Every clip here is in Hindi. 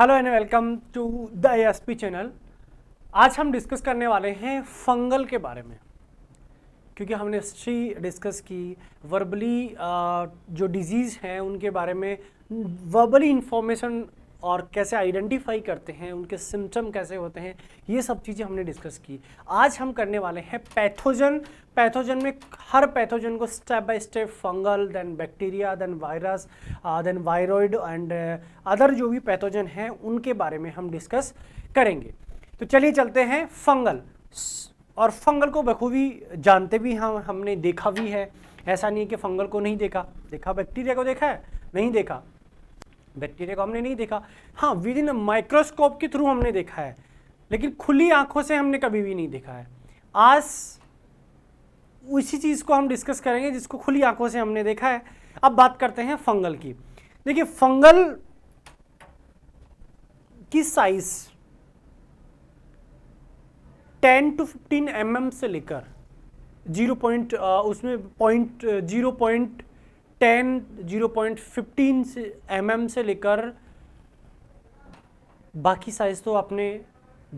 Hello and welcome to the ASP channel आज हम डिस्कस करने वाले हैं फंगल के बारे में क्योंकि हमने हिस्ट्री डिस्कस की वर्बली जो डिजीज़ हैं उनके बारे में वर्बली इंफॉर्मेशन और कैसे आइडेंटिफाई करते हैं उनके सिम्टम कैसे होते हैं ये सब चीज़ें हमने डिस्कस की आज हम करने वाले हैं पैथोजन पैथोजन में हर पैथोजन को step by step fungal then bacteria then virus then viroid and other जो भी पैथोजन हैं उनके बारे में हम डिस्कस करेंगे तो चलिए चलते हैं फंगल और फंगल को बखूबी जानते भी हम हमने देखा भी है ऐसा नहीं है कि फंगल को नहीं देखा देखा बैक्टीरिया को देखा है नहीं देखा बैक्टीरिया को हमने नहीं देखा हाँ विद इन माइक्रोस्कोप के थ्रू हमने देखा है लेकिन खुली आंखों से हमने कभी भी नहीं देखा है आज उसी चीज़ को हम डिस्कस करेंगे जिसको खुली आंखों से हमने देखा है अब बात करते हैं फंगल की देखिए फंगल की साइज 10 टू 15 एम mm से लेकर जीरो पॉइंट उसमें point zero point ten zero point fifteen से एम mm से लेकर बाकी साइज़ तो आपने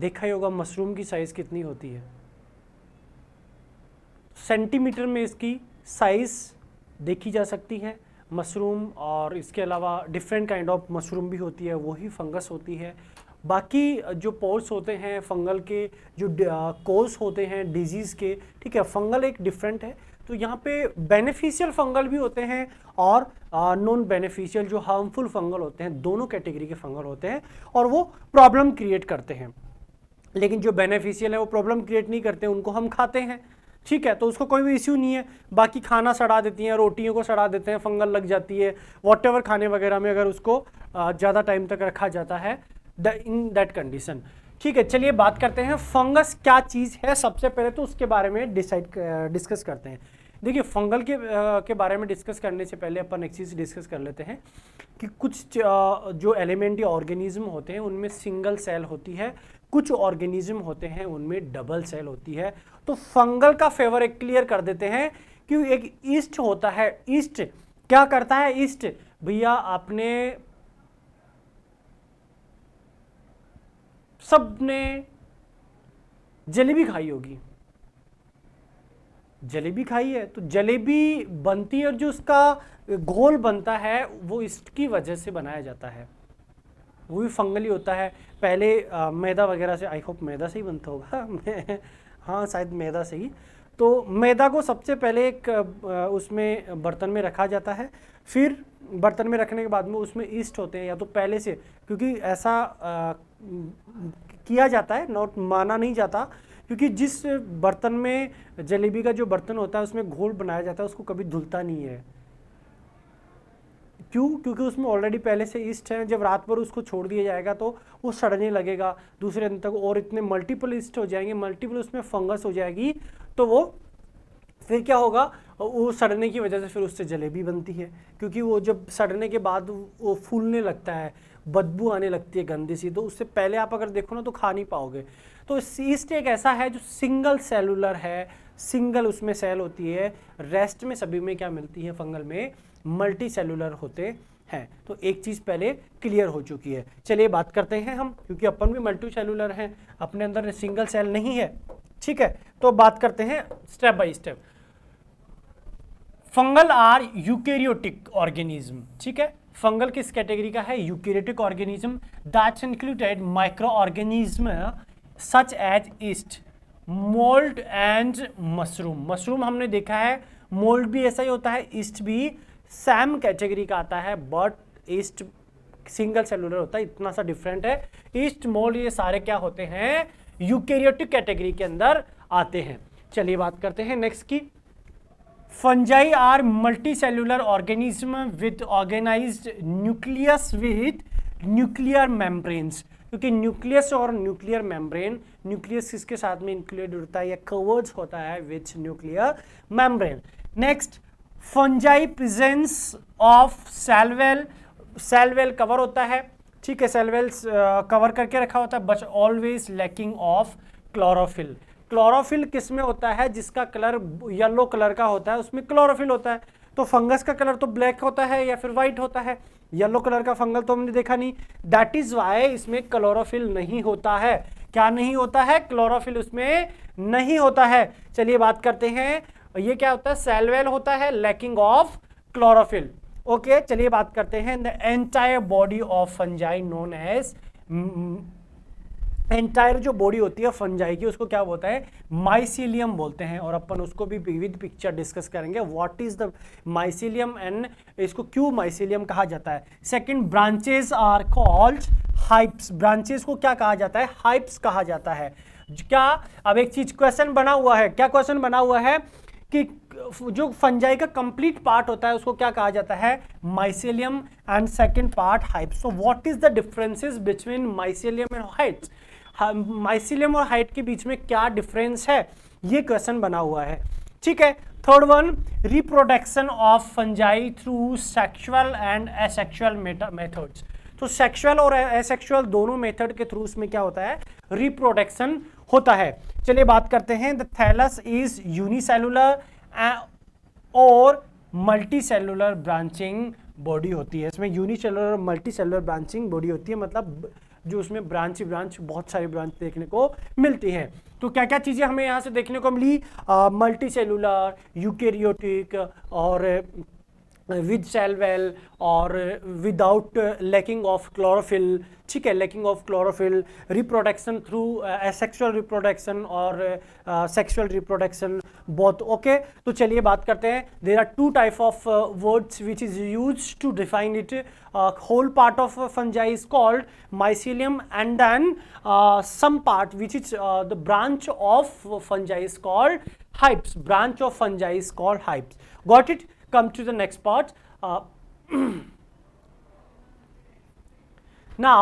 देखा ही होगा मशरूम की साइज़ कितनी होती है सेंटीमीटर में इसकी साइज़ देखी जा सकती है मशरूम और इसके अलावा डिफरेंट काइंड ऑफ मशरूम भी होती है वही फंगस होती है बाकी जो पोर्स होते हैं फंगल के जो कोर्स uh, होते हैं डिजीज़ के ठीक है फंगल एक डिफरेंट है तो यहाँ पे बेनिफिशियल फंगल भी होते हैं और नॉन बेनिफिशियल जो हार्मफुल फंगल होते हैं दोनों कैटेगरी के फंगल होते हैं और वो प्रॉब्लम क्रिएट करते हैं लेकिन जो बेनिफिशियल है वो प्रॉब्लम क्रिएट नहीं करते उनको हम खाते हैं ठीक है तो उसको कोई भी इश्यू नहीं है बाकी खाना सड़ा देती हैं रोटियों को सड़ा देते हैं फंगल लग जाती है वॉट खाने वगैरह में अगर उसको ज़्यादा टाइम तक रखा जाता है इन दैट कंडीशन ठीक है चलिए बात करते हैं फंगस क्या चीज़ है सबसे पहले तो उसके बारे में डिसाइड डिस्कस करते हैं देखिए फंगल के आ, के बारे में डिस्कस करने से पहले अपन एक चीज़ डिस्कस कर लेते हैं कि कुछ जो एलिमेंट या ऑर्गेनिज्म होते हैं उनमें सिंगल सेल होती है कुछ ऑर्गेनिज्म होते हैं उनमें डबल सेल होती है तो फंगल का फेवर एक क्लियर कर देते हैं कि एक ईस्ट होता है ईस्ट क्या करता है ईस्ट भैया आपने सब ने जलेबी खाई होगी जलेबी खाई है तो जलेबी बनती है और जो उसका घोल बनता है वो इसकी वजह से बनाया जाता है वो भी फंगली होता है पहले आ, मैदा वगैरह से आई होप मैदा से ही बनता होगा हाँ शायद मैदा से ही तो मैदा को सबसे पहले एक उसमें बर्तन में रखा जाता है फिर बर्तन में रखने के बाद में उसमें ईस्ट होते हैं या तो पहले से क्योंकि ऐसा आ, किया जाता है नॉट माना नहीं जाता क्योंकि जिस बर्तन में जलेबी का जो बर्तन होता है उसमें घोल बनाया जाता है उसको कभी धुलता नहीं है क्यों क्योंकि उसमें ऑलरेडी पहले से ईस्ट है जब रात भर उसको छोड़ दिया जाएगा तो वो सड़ने लगेगा दूसरे दिन तक और इतने मल्टीपल ईस्ट हो जाएंगे मल्टीपल उसमें फंगस हो जाएगी तो वो फिर क्या होगा और वो सड़ने की वजह से फिर उससे जलेबी बनती है क्योंकि वो जब सड़ने के बाद वो फूलने लगता है बदबू आने लगती है गंदी सी तो उससे पहले आप अगर देखो ना तो खा नहीं पाओगे तो सीस्ट एक ऐसा है जो सिंगल सेलुलर है सिंगल उसमें सेल होती है रेस्ट में सभी में क्या मिलती है फंगल में मल्टी सेलुलर होते हैं तो एक चीज़ पहले क्लियर हो चुकी है चलिए बात करते हैं हम क्योंकि अपन भी मल्टी सेलुलर हैं अपने अंदर सिंगल सेल नहीं है ठीक है तो बात करते हैं step by step fungal are eukaryotic organism ठीक है फंगल किस कैटेगरी का है eukaryotic organism that's included microorganism such as yeast mould and mushroom mushroom हमने देखा है मोल्ड भी ऐसा ही होता है ईस्ट भी सैम कैटेगरी का आता है बट ईस्ट सिंगल सेलुलर होता है इतना सा डिफरेंट है ईस्ट मोल्ड ये सारे क्या होते हैं यूकेरियोटिक कैटेगरी के अंदर आते हैं चलिए बात करते हैं next key are multi cellular organism with organize nucleus with nuclear membranes क्योंकि न्यूक्लियस और न्यूक्लियर मेम्ब्रेन न्यूक्लियस किसके साथ में इंक्लूड होता है या कवर्स होता है with nuclear membrane next fungi presence of cell wall cell wall cover होता है ठीक है सेलवेल्स कवर करके रखा होता है but always lacking of chlorophyll chlorophyll किस में होता है जिसका कलर येलो कलर का होता है उसमें क्लोरोफिल होता है तो फंगस का कलर तो ब्लैक होता है या फिर वाइट होता है येलो कलर का फंगल तो हमने देखा नहीं दैट इज वाई इसमें क्लोरोफिल नहीं होता है क्या नहीं होता है क्लोरोफिल उसमें नहीं होता है चलिए बात करते हैं ये क्या होता है सेलवेल होता है लैकिंग ऑफ क्लोरोफिल ओके चलिए बात करते हैं the entire body of fungi known as entire जो बॉडी होती है फंजाई की उसको क्या बोलता है माइसिलियम बोलते हैं और अपन उसको भी विविध पिक्चर डिस्कस करेंगे what is the mycelium and इसको क्यों माइसिलियम कहा जाता है second branches are called hyphae branches को क्या कहा जाता है हाइप्स कहा जाता है क्या अब एक चीज क्वेश्चन बना हुआ है क्या क्वेश्चन बना हुआ है कि जो फंजाई का कंप्लीट पार्ट होता है उसको क्या कहा जाता है mycelium and second part hyphae so what is the differences between mycelium and hyphae mycelium और हाइट के बीच में क्या डिफरेंस है ये क्वेश्चन बना हुआ है ठीक है third one reproduction of fungi through sexual and asexual methods तो सेक्शुअल और एसेक्सुअल दोनों मेथड के थ्रू उसमें क्या होता है रिप्रोडक्शन होता है चलिए बात करते हैं द थैलस इज यूनिसेलुलर और सेलुलर ब्रांचिंग बॉडी होती है इसमें यूनिसेलुलर और सेलुलर ब्रांचिंग बॉडी होती है मतलब जो उसमें ब्रांच ही ब्रांच बहुत सारी ब्रांच देखने को मिलती हैं तो क्या क्या चीज़ें हमें यहाँ से देखने को मिली मल्टी सेलुलर यूकेरियोटिक और विद सेल वेल और विदाउट लैकिंग ऑफ क्लोरोफिल ठीक है lacking of chlorophyll reproduction through asexual reproduction और सेक्सुअल रिप्रोडक्शन बहुत ओके तो चलिए बात करते हैं there are two type of words which is use to define it whole part of fungi is called mycelium and then some part which is the branch of fungi is called hyphae branch of fungi is called hyphae got it come to the next part. Uh, now,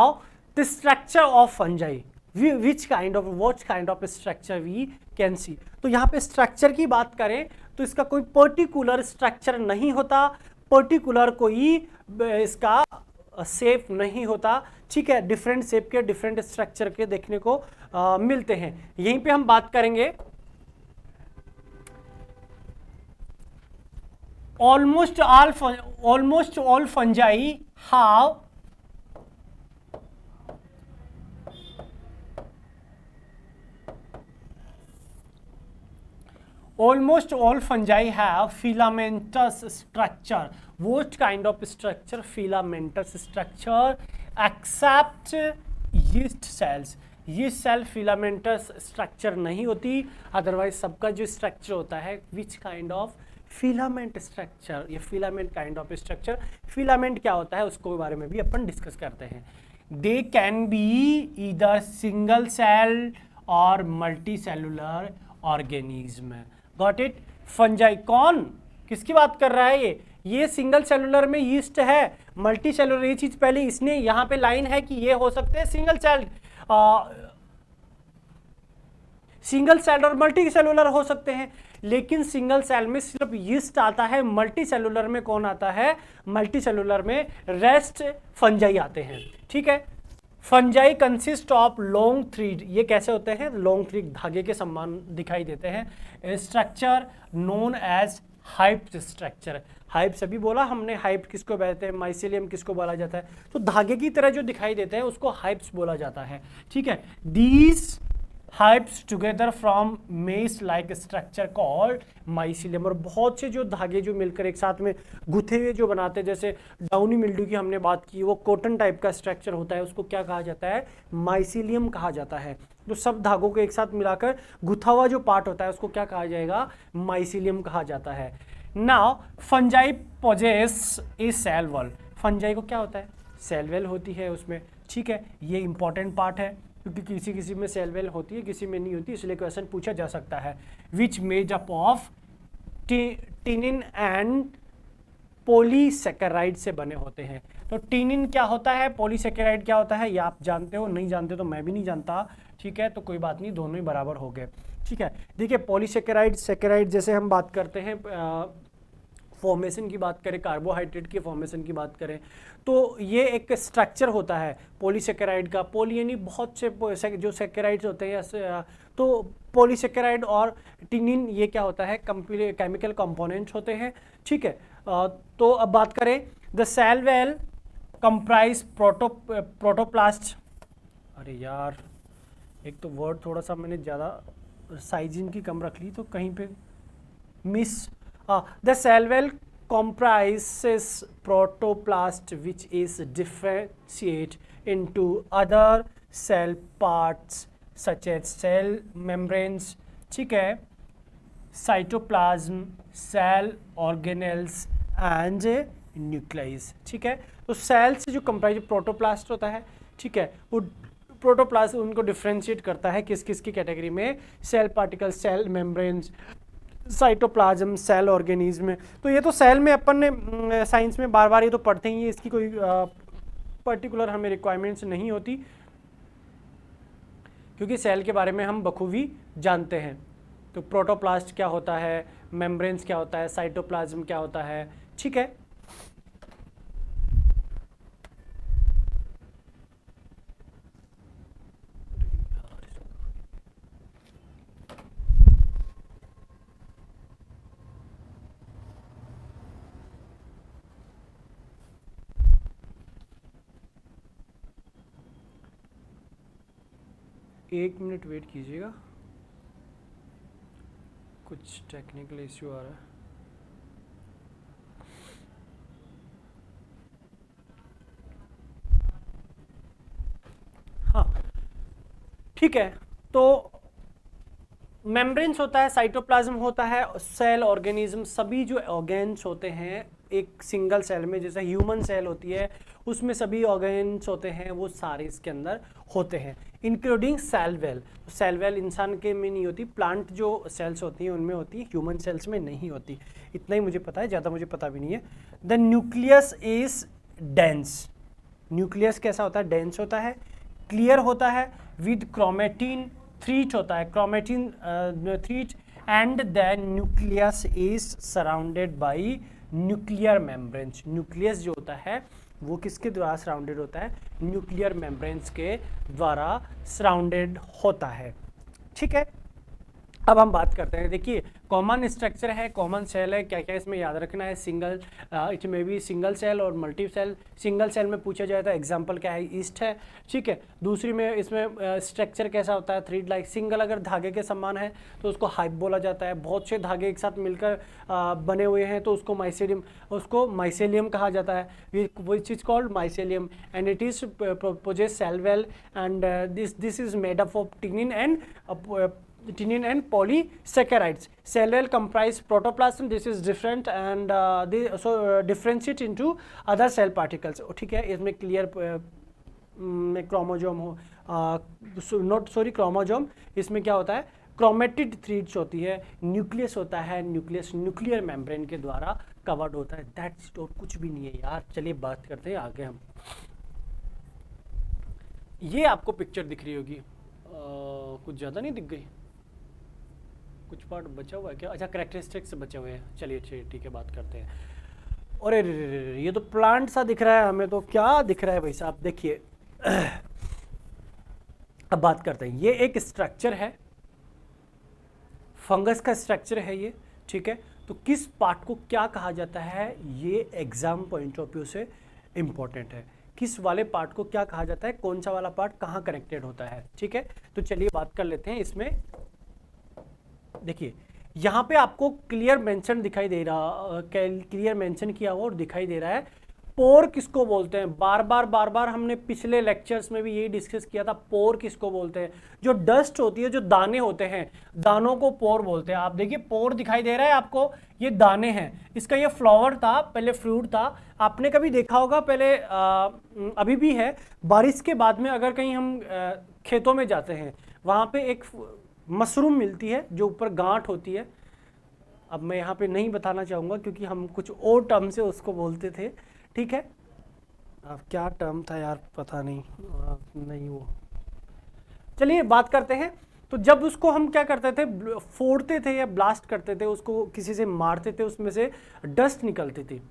the structure of fungi. Which kind of what kind of structure we can see. तो यहाँ पे structure की बात करें तो इसका कोई particular structure नहीं होता particular कोई इसका सेप नहीं होता ठीक है डिफरेंट सेप के डिफरेंट स्ट्रक्चर के देखने को आ, मिलते हैं यहीं पे हम बात करेंगे almost all almost all fungi have almost all fungi have filamentous structure what kind of structure filamentous structure except yeast cells yeast cell filamentous structure नहीं होती अदरवाइज सबका जो स्ट्रक्चर होता है which kind of filament structure या filament kind of structure filament क्या होता है उसको बारे में भी अपन डिस्कस करते हैं दे कैन बी इधर सिंगल सेल और multi cellular organism got it fungi कौन किसकी बात कर रहा है ये ये सिंगल सेलुलर में यीस्ट है मल्टी सेलुलर ये चीज पहले इसने यहां पे लाइन है कि ये हो सकते हैं सिंगल सेल सिंगल सेल और मल्टी सेलुलर हो सकते हैं लेकिन सिंगल सेल में सिर्फ यीस्ट आता है मल्टी सेलुलर में कौन आता है मल्टी सेलुलर में रेस्ट फंजाई आते हैं ठीक है fungi consist of long thread ये कैसे होते हैं लॉन्ग थ्रीड धागे के सम्मान दिखाई देते हैं structure known as hypha structure hypha सभी बोला हमने हाइप किसको बहते हैं माइसिलियम किसको बोला जाता है तो धागे की तरह जो दिखाई देते हैं उसको हाइप्स बोला जाता है ठीक है these hyphae together from mesh like structure called mycelium और बहुत से जो धागे जो मिलकर एक साथ में गुथे हुए जो बनाते हैं जैसे डाउनी मिल्डू की हमने बात की वो कॉटन टाइप का स्ट्रक्चर होता है उसको क्या कहा जाता है माइसिलियम कहा जाता है तो सब धागों को एक साथ मिलाकर गुथा हुआ जो पार्ट होता है उसको क्या कहा जाएगा माइसिलियम कहा जाता है ना fungi possess a cell wall fungi को क्या होता है सेलवेल होती है उसमें ठीक है ये इंपॉर्टेंट पार्ट है क्योंकि किसी किसी में सेल वेल होती है किसी में नहीं होती इसलिए क्वेश्चन पूछा जा सकता है which made up of chitin and polysaccharide से बने होते हैं तो टीनिन क्या होता है पोलीसेकेराइड क्या होता है ये आप जानते हो नहीं जानते तो मैं भी नहीं जानता ठीक है तो कोई बात नहीं दोनों ही बराबर हो गए ठीक है देखिए पोलीसेकेराइड सेकेराइड जैसे हम बात करते हैं आ, फॉर्मेशन की बात करें कार्बोहाइड्रेट की फॉर्मेशन की बात करें तो ये एक स्ट्रक्चर होता है पोलीसेकेराइड का पोली यानी बहुत से जो सेकेराइड्स होते हैं तो पोलीसेकेराइड और टिनिन ये क्या होता है केमिकल कंपोनेंट्स होते हैं ठीक है तो अब बात करें the cell wall comprise proto protoplast अरे यार एक तो वर्ड थोड़ा सा मैंने ज़्यादा साइजिंग की कम रख ली तो कहीं पे miss the cell wall salvel comprises protoplast which is in into other cell parts such as cell membranes, ठीक है cytoplasm cell organelles and nucleus ठीक है तो सेल से जो कंप्राइज प्रोटोप्लास्ट होता है ठीक है वो प्रोटोप्लास्ट उनको डिफ्रेंशिएट करता है किस किस की कैटेगरी में cell particle cell membranes cytoplasm cell organism में तो ये तो सेल में अपन ने साइंस में बार बार ये तो पढ़ते ही इसकी कोई पर्टिकुलर हमें रिक्वायरमेंट्स नहीं होती क्योंकि सेल के बारे में हम बखूबी जानते हैं तो प्रोटोप्लास्ट क्या होता है मेम्ब्रेन्स क्या होता है साइटोप्लाज्म क्या होता है ठीक है एक मिनट वेट कीजिएगा कुछ टेक्निकल इश्यू आ रहा है हाँ, ठीक है तो मेम्ब्रेन्स होता है साइटोप्लाज्म होता है सेल ऑर्गेनिज्म सभी जो ऑर्गेन्स होते हैं एक सिंगल सेल में जैसे ह्यूमन सेल होती है उसमें सभी ऑर्गेन्स होते हैं वो सारे इसके अंदर होते हैं including cell wall cell wall इंसान के में नहीं होती प्लांट जो सेल्स होती हैं उनमें होती ह्यूमन सेल्स में नहीं होती इतना ही मुझे पता है ज़्यादा मुझे पता भी नहीं है the nucleus is dense nucleus कैसा होता है डेंस होता है क्लियर होता है विद क्रोमेटीन थ्रीट होता है chromatin thread and the nucleus is surrounded by nuclear membranes nucleus जो होता है वो किसके द्वारा सराउंडेड होता है न्यूक्लियर मेम्ब्रेंस के द्वारा सराउंडेड होता है ठीक है अब हम बात करते हैं देखिए कॉमन स्ट्रक्चर है कॉमन सेल है क्या क्या इसमें याद रखना है single it may be single cell और मल्टी सेल सिंगल सेल में पूछा जाए तो एग्जांपल क्या है ईस्ट है ठीक है दूसरी में इसमें स्ट्रक्चर uh, कैसा होता है थ्री लाइक सिंगल अगर धागे के समान है तो उसको हाइप बोला जाता है बहुत से धागे एक साथ मिलकर uh, बने हुए हैं तो उसको माइसेलियम उसको माइसेलियम कहा जाता है which is called mycelium and it is proposes cell wall and this this is made up of chitin and tinin and polysaccharides. Cell wall comprise protoplasm. This is different and uh, the so uh, differentiate into other cell particles. theek hai isme clear में chromosome ho not sorry chromosome isme kya hota hai chromatid threads होती है न्यूक्लियस होता है न्यूक्लियस न्यूक्लियर मेम्ब्रेन के द्वारा कवर्ड होता है दैट्स और कुछ भी नहीं है यार चलिए बात करते हैं आगे हम ये आपको पिक्चर दिख रही होगी कुछ ज़्यादा नहीं दिख गई कुछ पार्ट बचा हुआ है क्या अच्छा करेक्टरिस्टिक्स बचे हुए हैं चलिए चलिए ठीक है बात करते हैं और ये तो प्लांट सा दिख रहा है हमें तो क्या दिख रहा है भाई साहब देखिए अब बात करते हैं ये एक स्ट्रक्चर है फंगस का स्ट्रक्चर है ये ठीक है तो किस पार्ट को क्या कहा जाता है ये एग्ज़ाम पॉइंट ऑफ व्यू से इंपॉर्टेंट है किस वाले पार्ट को क्या कहा जाता है कौन सा वाला पार्ट कहाँ कनेक्टेड होता है ठीक है तो चलिए बात कर लेते हैं इसमें देखिए यहाँ पे आपको क्लियर मेंशन दिखाई दे रहा क्लियर मेंशन किया हुआ और दिखाई दे रहा है पोर किसको बोलते हैं बार बार बार बार हमने पिछले लेक्चर्स में भी यही डिस्कस किया था पोर किसको बोलते हैं जो डस्ट होती है जो दाने होते हैं दानों को पोर बोलते हैं आप देखिए पोर दिखाई दे रहा है आपको ये दाने हैं इसका ये फ्लावर था पहले फ्रूट था आपने कभी देखा होगा पहले आ, अभी भी है बारिश के बाद में अगर कहीं हम आ, खेतों में जाते हैं वहाँ पे एक मशरूम मिलती है जो ऊपर गांठ होती है अब मैं यहाँ पे नहीं बताना चाहूँगा क्योंकि हम कुछ और टर्म से उसको बोलते थे ठीक है अब क्या टर्म था यार पता नहीं आ, नहीं वो चलिए बात करते हैं तो जब उसको हम क्या करते थे फोड़ते थे या ब्लास्ट करते थे उसको किसी से मारते थे उसमें से डस्ट निकलती थी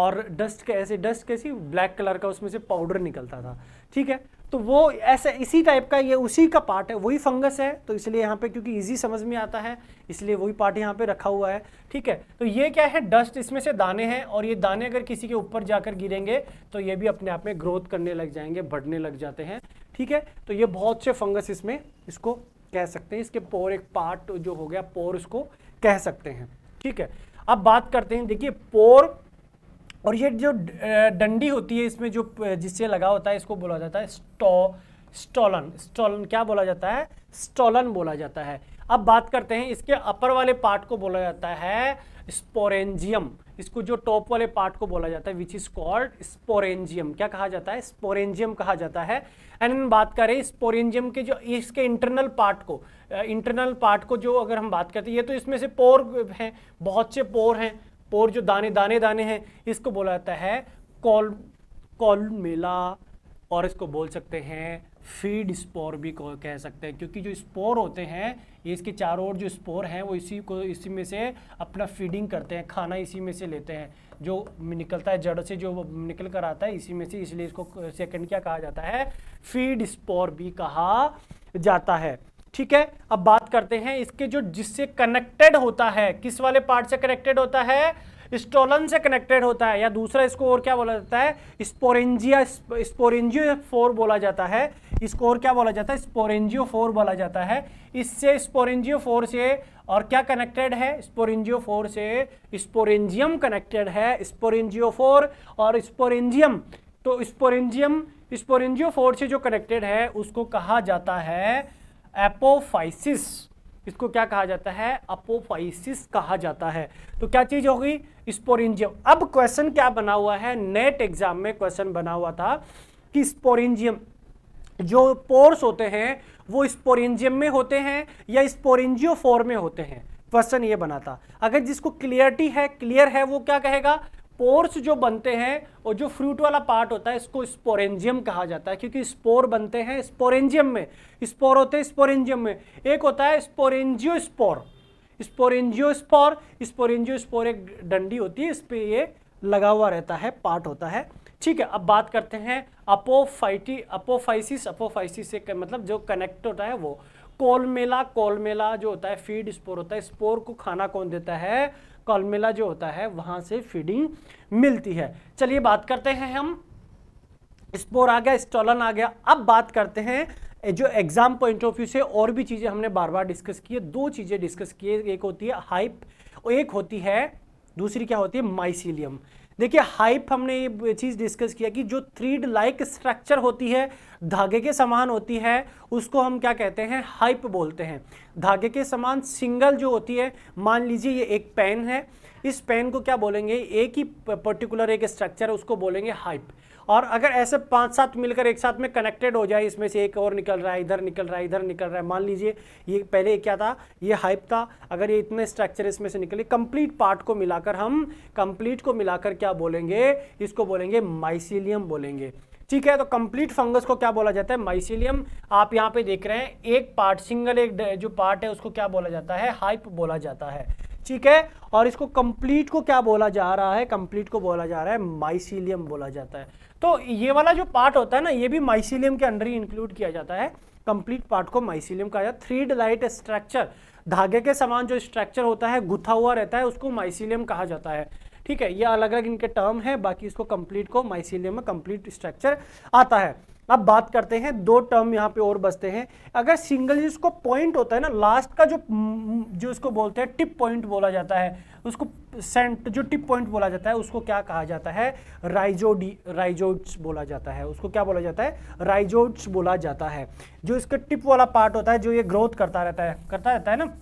और डस्ट कैसे डस्ट कैसी ब्लैक कलर का उसमें से पाउडर निकलता था ठीक है तो वो ऐसा इसी टाइप का ये उसी का पार्ट है वही फंगस है तो इसलिए यहाँ पे क्योंकि इजी समझ में आता है इसलिए वही पार्ट यहाँ पे रखा हुआ है ठीक है तो ये क्या है डस्ट इसमें से दाने हैं और ये दाने अगर किसी के ऊपर जाकर गिरेंगे तो ये भी अपने आप में ग्रोथ करने लग जाएंगे बढ़ने लग जाते हैं ठीक है तो ये बहुत से फंगस इसमें इसको कह सकते हैं इसके पोर एक पार्ट जो हो गया पोर उसको कह सकते हैं ठीक है अब बात करते हैं देखिए पोर और ये जो डंडी होती है इसमें जो जिससे लगा होता है इसको बोला जाता है स्टॉ स्टॉलन स्टॉलन क्या बोला जाता है स्टॉलन बोला जाता है अब बात करते हैं इसके अपर वाले पार्ट को बोला जाता है स्पोरेंजियम इसको जो टॉप वाले पार्ट को बोला जाता है विच इज कॉल्ड स्पोरेंजियम क्या कहा जाता है स्पोरेंजियम कहा जाता है एंड बात करें स्पोरेंजियम के जो इसके इंटरनल पार्ट को इंटरनल पार्ट को जो अगर हम बात करते हैं ये तो इसमें से पोर हैं बहुत से पोर हैं और जो दाने दाने दाने हैं इसको बोला जाता है कॉल कॉल मेला और इसको बोल सकते हैं फीड स्पोर भी कह सकते हैं क्योंकि जो स्पोर होते हैं ये इसके चारों ओर जो स्पोर हैं वो इसी को इसी में से अपना फीडिंग करते हैं खाना इसी में से लेते हैं जो निकलता है जड़ से जो निकल कर आता है इसी में से इसलिए इसको सेकंड क्या कहा जाता है फीड स्पोर भी कहा जाता है ठीक है अब बात करते हैं इसके जो जिससे कनेक्टेड होता है किस वाले पार्ट से कनेक्टेड होता है स्टोलन से कनेक्टेड होता है या दूसरा इसको और क्या बोला जाता है स्पोरेंजिया स्पोरेंजियो फोर बोला जाता है इसको और क्या बोला जाता है स्पोरेंजियो फोर बोला जाता है इससे स्पोरेंजियो फोर से और क्या कनेक्टेड है स्पोरेंजियो फोर से स्पोरेंजियम कनेक्टेड है स्पोरेंजियो फोर और स्पोरेंजियम तो स्पोरेंजियम स्पोरेंजियो फोर से जो कनेक्टेड है उसको कहा जाता है एपोफाइसिस इसको क्या कहा जाता है अपोफाइसिस कहा जाता है तो क्या चीज होगी स्पोरेंजियम अब क्वेश्चन क्या बना हुआ है नेट एग्जाम में क्वेश्चन बना हुआ था कि स्पोरेंजियम जो पोर्स होते हैं वो स्पोरेंजियम में होते हैं या स्पोरेंजियोफोर में होते हैं क्वेश्चन ये बना था अगर जिसको क्लियरिटी है क्लियर है वो क्या कहेगा स्पोर्स जो बनते हैं और जो फ्रूट वाला पार्ट होता है इसको स्पोरेंजियम कहा जाता है क्योंकि स्पोर बनते हैं स्पोरेंजियम में स्पोर होते हैं स्पोरेंजियम में एक होता है sporangiospore sporangiospore sporangiospore एक डंडी होती है इस पर ये लगा हुआ रहता है पार्ट होता है ठीक है अब बात करते हैं अपोफाइटी अपोफाइसिस अपोफाइसिस मतलब जो कनेक्ट होता है वो कोलमेला कोलमेला जो होता है फीड स्पोर होता है स्पोर को खाना कौन देता है कॉलमेला जो होता है वहाँ से फीडिंग मिलती है चलिए बात करते हैं हम स्पोर आ गया स्टॉलन आ गया अब बात करते हैं जो एग्जाम पॉइंट ऑफ व्यू से और भी चीज़ें हमने बार बार डिस्कस की है दो चीज़ें डिस्कस किए एक होती है हाइप और एक होती है दूसरी क्या होती है माइसिलियम देखिए हाइप हमने ये चीज़ डिस्कस किया कि जो थ्रीड लाइक स्ट्रक्चर होती है धागे के समान होती है उसको हम क्या कहते हैं हाइप बोलते हैं धागे के समान सिंगल जो होती है मान लीजिए ये एक पेन है इस पेन को क्या बोलेंगे एक ही पर्टिकुलर एक स्ट्रक्चर है उसको बोलेंगे हाइप और अगर ऐसे पाँच सात मिलकर एक साथ में कनेक्टेड हो जाए इसमें से एक और निकल रहा है इधर निकल रहा है इधर निकल रहा है मान लीजिए ये पहले क्या था ये हाइप था अगर ये इतने स्ट्रक्चर इसमें से निकले कंप्लीट पार्ट को मिलाकर हम कंप्लीट को मिलाकर क्या बोलेंगे इसको बोलेंगे माइसिलियम बोलेंगे ठीक है तो कंप्लीट फंगस को क्या बोला जाता है माइसिलियम आप यहाँ पे देख रहे हैं एक पार्ट सिंगल एक जो पार्ट है उसको क्या बोला जाता है हाइप बोला जाता है ठीक है और इसको कंप्लीट को क्या बोला जा रहा है कंप्लीट को बोला जा रहा है माइसिलियम बोला जाता है तो ये वाला जो पार्ट होता है ना ये भी माइसिलियम के अंडर ही इंक्लूड किया जाता है कंप्लीट पार्ट को माइसिलियम कहा जाता है थ्री लाइट स्ट्रक्चर धागे के समान जो स्ट्रक्चर होता है गुथा हुआ रहता है उसको माइसिलियम कहा जाता है ठीक है ये अलग अलग इनके टर्म है बाकी इसको कंप्लीट को माइसिलियम में कंप्लीट स्ट्रक्चर आता है अब बात करते हैं दो टर्म यहाँ पे और बचते हैं अगर सिंगल जिसको पॉइंट होता है ना लास्ट का जो जो इसको बोलते हैं टिप पॉइंट बोला जाता है उसको सेंट जो टिप पॉइंट बोला जाता है उसको क्या कहा जाता है राइजोडी राइजोड्स बोला जाता है उसको क्या बोला जाता है राइजोड्स बोला जाता है जो इसका टिप वाला पार्ट होता है जो ये ग्रोथ करता रहता है करता रहता है ना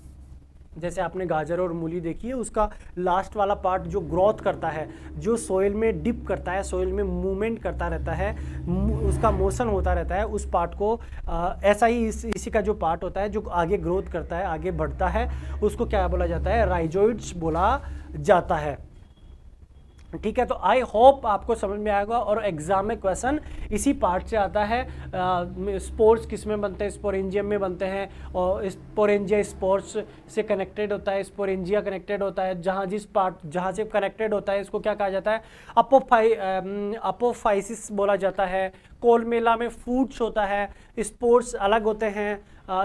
जैसे आपने गाजर और मूली देखी है उसका लास्ट वाला पार्ट जो ग्रोथ करता है जो सोइल में डिप करता है सोयल में मूवमेंट करता रहता है उसका मोशन होता रहता है उस पार्ट को आ, ऐसा ही इस, इसी का जो पार्ट होता है जो आगे ग्रोथ करता है आगे बढ़ता है उसको क्या बोला जाता है राइजोइड्स बोला जाता है ठीक है तो आई होप आपको समझ में आएगा और एग्ज़ाम में क्वेश्चन इसी पार्ट से आता है स्पोर्ट्स किस में बनते हैं स्पोरेंजियम में बनते हैं और स्पोरेंजिया स्पोर्ट्स से कनेक्टेड होता है स्पोरेंजिया कनेक्टेड होता है जहाँ जिस पार्ट जहाँ से कनेक्टेड होता है इसको क्या कहा जाता है अपोफाई अपोफाइसिस बोला जाता है कोल मेला में फूड्स होता है स्पोर्ट्स अलग होते हैं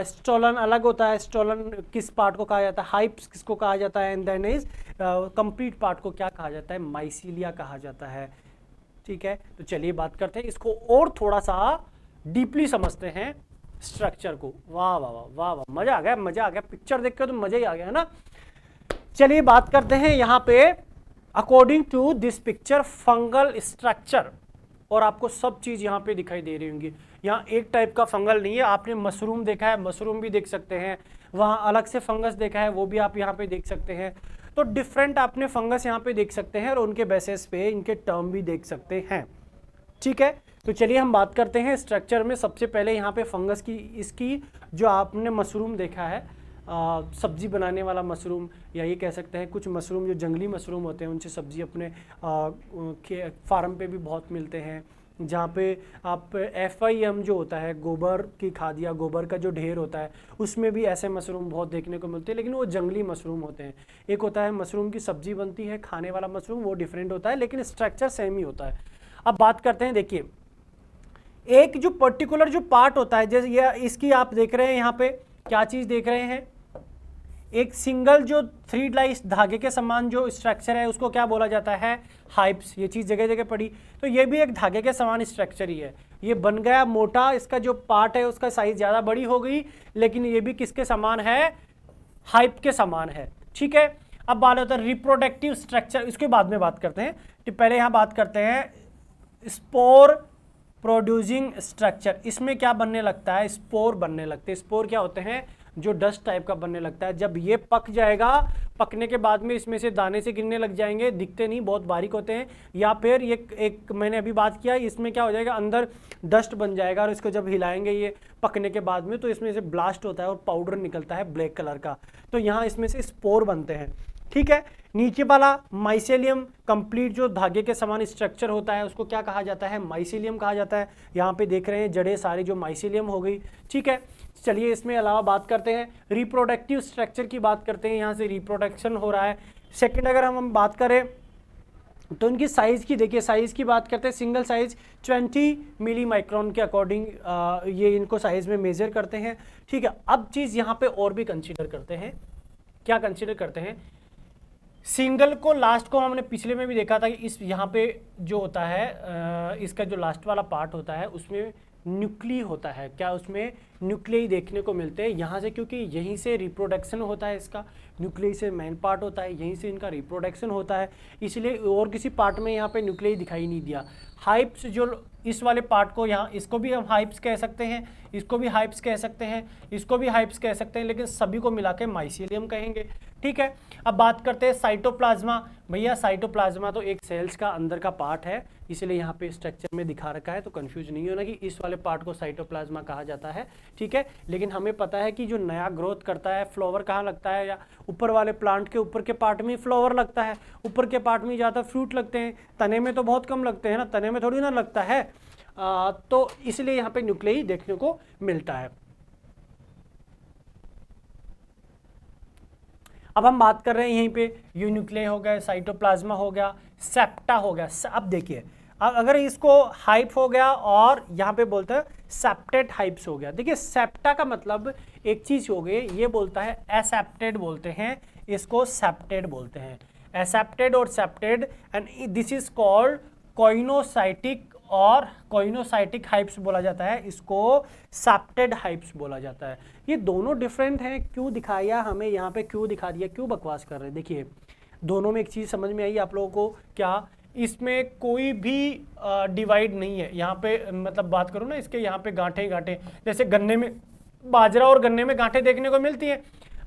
स्टोलन अलग होता है स्टोलन किस पार्ट को कहा जाता है हाइप्स किसको कहा जाता है and then is complete part को क्या कहा जाता है माइसिलिया कहा जाता है ठीक है तो चलिए बात करते हैं इसको और थोड़ा सा डीपली समझते हैं स्ट्रक्चर को वाह वाह वाह वाह वाह मज़ा आ गया मज़ा आ गया पिक्चर देख कर तो मज़ा ही आ गया है ना चलिए बात करते हैं यहाँ पे according to this picture fungal structure और आपको सब चीज़ यहाँ पे दिखाई दे रही होंगी यहाँ एक टाइप का फंगल नहीं है आपने मशरूम देखा है मशरूम भी देख सकते हैं वहाँ अलग से फंगस देखा है वो भी आप यहाँ पे देख सकते हैं तो डिफरेंट आपने फंगस यहाँ पे देख सकते हैं और उनके बेसिस पे इनके टर्म भी देख सकते हैं ठीक है तो चलिए हम बात करते हैं स्ट्रक्चर में सबसे पहले यहाँ पे फंगस की इसकी जो आपने मशरूम देखा है सब्ज़ी बनाने वाला मशरूम या ये कह सकते हैं कुछ मशरूम जो जंगली मशरूम होते हैं उनसे सब्ज़ी अपने फार्म पे भी बहुत मिलते हैं जहाँ पे आप एफ आई एम जो होता है गोबर की खाद या गोबर का जो ढेर होता है उसमें भी ऐसे मशरूम बहुत देखने को मिलते हैं लेकिन वो जंगली मशरूम होते हैं एक होता है मशरूम की सब्ज़ी बनती है खाने वाला मशरूम वो डिफरेंट होता है लेकिन स्ट्रक्चर सेम ही होता है अब बात करते हैं देखिए एक जो पर्टिकुलर जो पार्ट होता है जैसे ये इसकी आप देख रहे हैं यहाँ पे क्या चीज़ देख रहे हैं एक सिंगल जो थ्री लाइस धागे के समान जो स्ट्रक्चर है उसको क्या बोला जाता है हाइप्स ये चीज़ जगह जगह पड़ी तो ये भी एक धागे के समान स्ट्रक्चर ही है ये बन गया मोटा इसका जो पार्ट है उसका साइज ज़्यादा बड़ी हो गई लेकिन ये भी किसके समान है हाइप के समान है ठीक है अब बात होता है रिप्रोडक्टिव स्ट्रक्चर इसके बाद में बात करते हैं तो पहले यहाँ बात करते हैं स्पोर प्रोड्यूसिंग स्ट्रक्चर इसमें क्या बनने लगता है स्पोर बनने लगते हैं स्पोर क्या होते हैं जो डस्ट टाइप का बनने लगता है जब ये पक जाएगा पकने के बाद में इसमें से दाने से गिरने लग जाएंगे दिखते नहीं बहुत बारीक होते हैं या फिर ये एक मैंने अभी बात किया इसमें क्या हो जाएगा अंदर डस्ट बन जाएगा और इसको जब हिलाएंगे ये पकने के बाद में तो इसमें से ब्लास्ट होता है और पाउडर निकलता है ब्लैक कलर का तो यहाँ इसमें से स्पोर बनते हैं ठीक है नीचे वाला माइसेलियम कंप्लीट जो धागे के समान स्ट्रक्चर होता है उसको क्या कहा जाता है माइसेलियम कहा जाता है यहाँ पे देख रहे हैं जड़े सारी जो माइसेलियम हो गई ठीक है चलिए इसमें अलावा बात करते हैं रिप्रोडक्टिव स्ट्रक्चर की बात करते हैं यहाँ से रिप्रोडक्शन हो रहा है सेकेंड अगर हम हम बात करें तो इनकी साइज़ की देखिए साइज़ की बात करते हैं सिंगल साइज़ 20 मिली माइक्रोन के अकॉर्डिंग ये इनको साइज़ में मेज़र करते हैं ठीक है अब चीज़ यहाँ पे और भी कंसीडर करते हैं क्या कंसीडर करते हैं सिंगल को लास्ट को हमने पिछले में भी देखा था कि इस यहाँ पे जो होता है इसका जो लास्ट वाला पार्ट होता है उसमें न्यूक्ली होता है क्या उसमें न्यूक्लियई देखने को मिलते हैं यहाँ से क्योंकि यहीं से रिप्रोडक्शन होता है इसका न्यूक्लियई से मेन पार्ट होता है यहीं से इनका रिप्रोडक्शन होता है इसलिए और किसी पार्ट में यहाँ पे न्यूक्लियई दिखाई नहीं दिया हाइप्स जो इस वाले पार्ट को यहाँ इसको भी हम हाइप्स कह सकते हैं इसको भी हाइप्स कह सकते हैं इसको भी हाइप्स कह सकते हैं लेकिन सभी को मिला के माइसीलियम कहेंगे ठीक है अब बात करते हैं साइटोप्लाज्मा भैया साइटोप्लाज्मा तो एक सेल्स का अंदर का पार्ट है इसलिए यहाँ पे स्ट्रक्चर में दिखा रखा है तो कंफ्यूज नहीं होना कि इस वाले पार्ट को साइटोप्लाज्मा कहा जाता है ठीक है लेकिन हमें पता है कि जो नया ग्रोथ करता है फ्लावर कहाँ लगता है या ऊपर वाले प्लांट के ऊपर के पार्ट में फ्लावर लगता है ऊपर के पार्ट में ज़्यादा फ्रूट लगते हैं तने में तो बहुत कम लगते हैं ना तने में थोड़ी ना लगता है तो इसलिए यहाँ पे न्यूक्लियई देखने को मिलता है अब हम बात कर रहे हैं यहीं पे यूनिक्ले हो गए साइटोप्लाज्मा हो गया सेप्टा हो गया अब देखिए अब अगर इसको हाइप हो गया और यहाँ पे बोलते हैं सेप्टेड हाइप्स हो गया देखिए सेप्टा का मतलब एक चीज़ हो गई ये बोलता है एसेप्टेड बोलते हैं इसको सेप्टेड बोलते हैं एसेप्टेड और septate and this is called coenocytic और कोइनोसाइटिक हाइप्स बोला जाता है इसको सैप्टेड हाइप्स बोला जाता है ये दोनों डिफरेंट हैं क्यों दिखाया हमें यहाँ पे क्यों दिखा दिया क्यों बकवास कर रहे हैं देखिए दोनों में एक चीज़ समझ में आई आप लोगों को क्या इसमें कोई भी डिवाइड नहीं है यहाँ पे मतलब बात करूँ ना इसके यहाँ पे गांठे गांठे जैसे गन्ने में बाजरा और गन्ने में गांठे देखने को मिलती हैं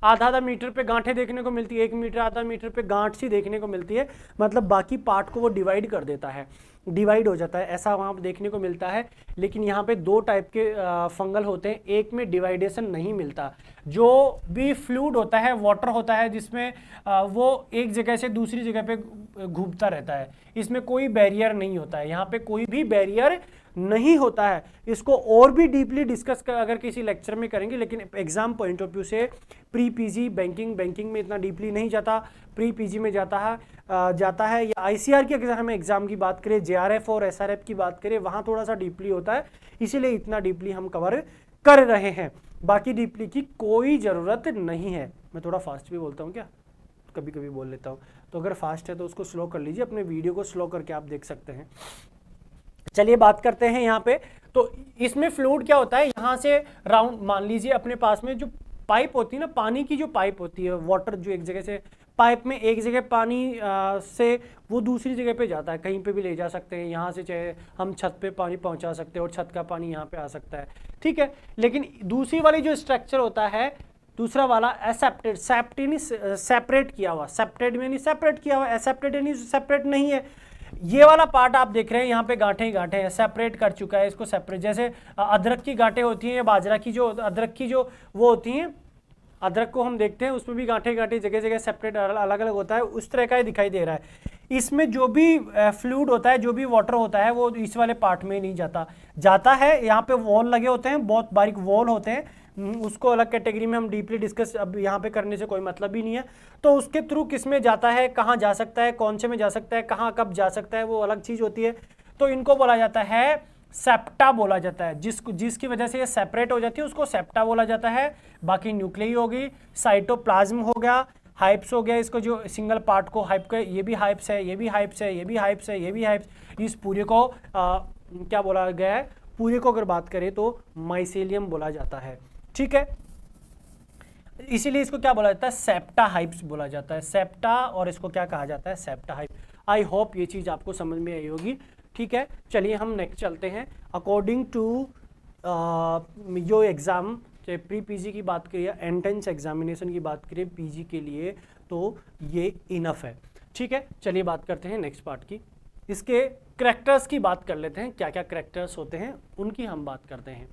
आधा आधा मीटर पे गांठें देखने को मिलती है एक मीटर आधा मीटर पे गांठ सी देखने को मिलती है मतलब बाकी पार्ट को वो डिवाइड कर देता है डिवाइड हो जाता है ऐसा वहाँ पर देखने को मिलता है लेकिन यहाँ पे दो टाइप के फंगल होते हैं एक में डिवाइडेशन नहीं मिलता जो भी फ्लूड होता है वाटर होता है जिसमें वो एक जगह से दूसरी जगह पे घूमता रहता है इसमें कोई बैरियर नहीं होता है यहाँ पे कोई भी बैरियर नहीं होता है इसको और भी डीपली डिस्कस कर, अगर किसी लेक्चर में करेंगे लेकिन एग्जाम पॉइंट ऑफ व्यू से प्री पीजी बैंकिंग बैंकिंग में इतना डीपली नहीं जाता प्री पीजी में जाता है जाता है या आईसीआर की अगर हम एग्जाम की बात करें जेआरएफ और एसआरएफ की बात करें वहाँ थोड़ा सा डीपली होता है इसीलिए इतना डीपली हम कवर कर रहे हैं बाकी डीपली की कोई ज़रूरत नहीं है मैं थोड़ा फास्ट भी बोलता हूँ क्या कभी कभी बोल लेता हूँ तो अगर फास्ट है तो उसको स्लो कर लीजिए अपने वीडियो को स्लो करके आप देख सकते हैं चलिए बात करते हैं यहाँ पे तो इसमें फ्लूड क्या होता है यहाँ से राउंड मान लीजिए अपने पास में जो पाइप होती है ना पानी की जो पाइप होती है वाटर जो एक जगह से पाइप में एक जगह पानी आ, से वो दूसरी जगह पे जाता है कहीं पे भी ले जा सकते हैं यहाँ से चाहे हम छत पे पानी पहुँचा सकते हैं और छत का पानी यहाँ पे आ सकता है ठीक है लेकिन दूसरी वाली जो स्ट्रक्चर होता है दूसरा वाला एसेप्टेड सेप्टेड सेपरेट किया हुआ सेप्टेड में नहीं सेपरेट किया हुआ एसेप्टेड यानी सेपरेट नहीं है ये वाला पार्ट आप देख रहे हैं यहाँ पे गांठे ही गांठे हैं सेपरेट कर चुका है इसको सेपरेट जैसे अदरक की गांठे होती हैं या बाजरा की जो अदरक की जो वो होती हैं अदरक को हम देखते हैं उसमें भी गांठे गांठे जगह जगह सेपरेट अलग अलग होता है उस तरह का ही दिखाई दे रहा है इसमें जो भी फ्लूड होता है जो भी वाटर होता है वो इस वाले पार्ट में नहीं जाता जाता है यहाँ पे वॉल लगे होते हैं बहुत बारीक वॉल होते हैं हम्म, उसको अलग कैटेगरी में हम डीपली डिस्कस अब यहाँ पे करने से कोई मतलब ही नहीं है तो उसके थ्रू किस में जाता है कहाँ जा सकता है कौन से में जा सकता है कहाँ कब जा सकता है वो अलग चीज़ होती है तो इनको बोला जाता है सेप्टा बोला जाता है जिस जिसकी वजह से ये सेपरेट हो जाती है उसको सेप्टा बोला जाता है बाकी न्यूक्लियई होगी साइटोप्लाज्म हो गया हाइप्स हो गया इसको जो सिंगल पार्ट को हाइप के ये भी हाइप्स है ये भी हाइप्स है ये भी हाइप्स है ये भी हाइप्स इस पूरे को आ, क्या बोला गया है पूरे को अगर बात करें तो माइसेलियम बोला जाता है ठीक है इसीलिए इसको क्या बोला जाता है सेप्टा हाइप्स बोला जाता है सेप्टा और इसको क्या कहा जाता है सेप्टा हाइप आई होप ये चीज़ आपको समझ में आई होगी ठीक है चलिए हम नेक्स्ट चलते हैं अकॉर्डिंग टू जो एग्ज़ाम चाहे प्री पीजी की बात करिए एंट्रेंस एग्जामिनेशन की बात करिए पीजी के लिए तो ये इनफ है ठीक है चलिए बात करते हैं नेक्स्ट पार्ट की इसके करेक्टर्स की बात कर लेते हैं क्या क्या करेक्टर्स होते हैं उनकी हम बात करते हैं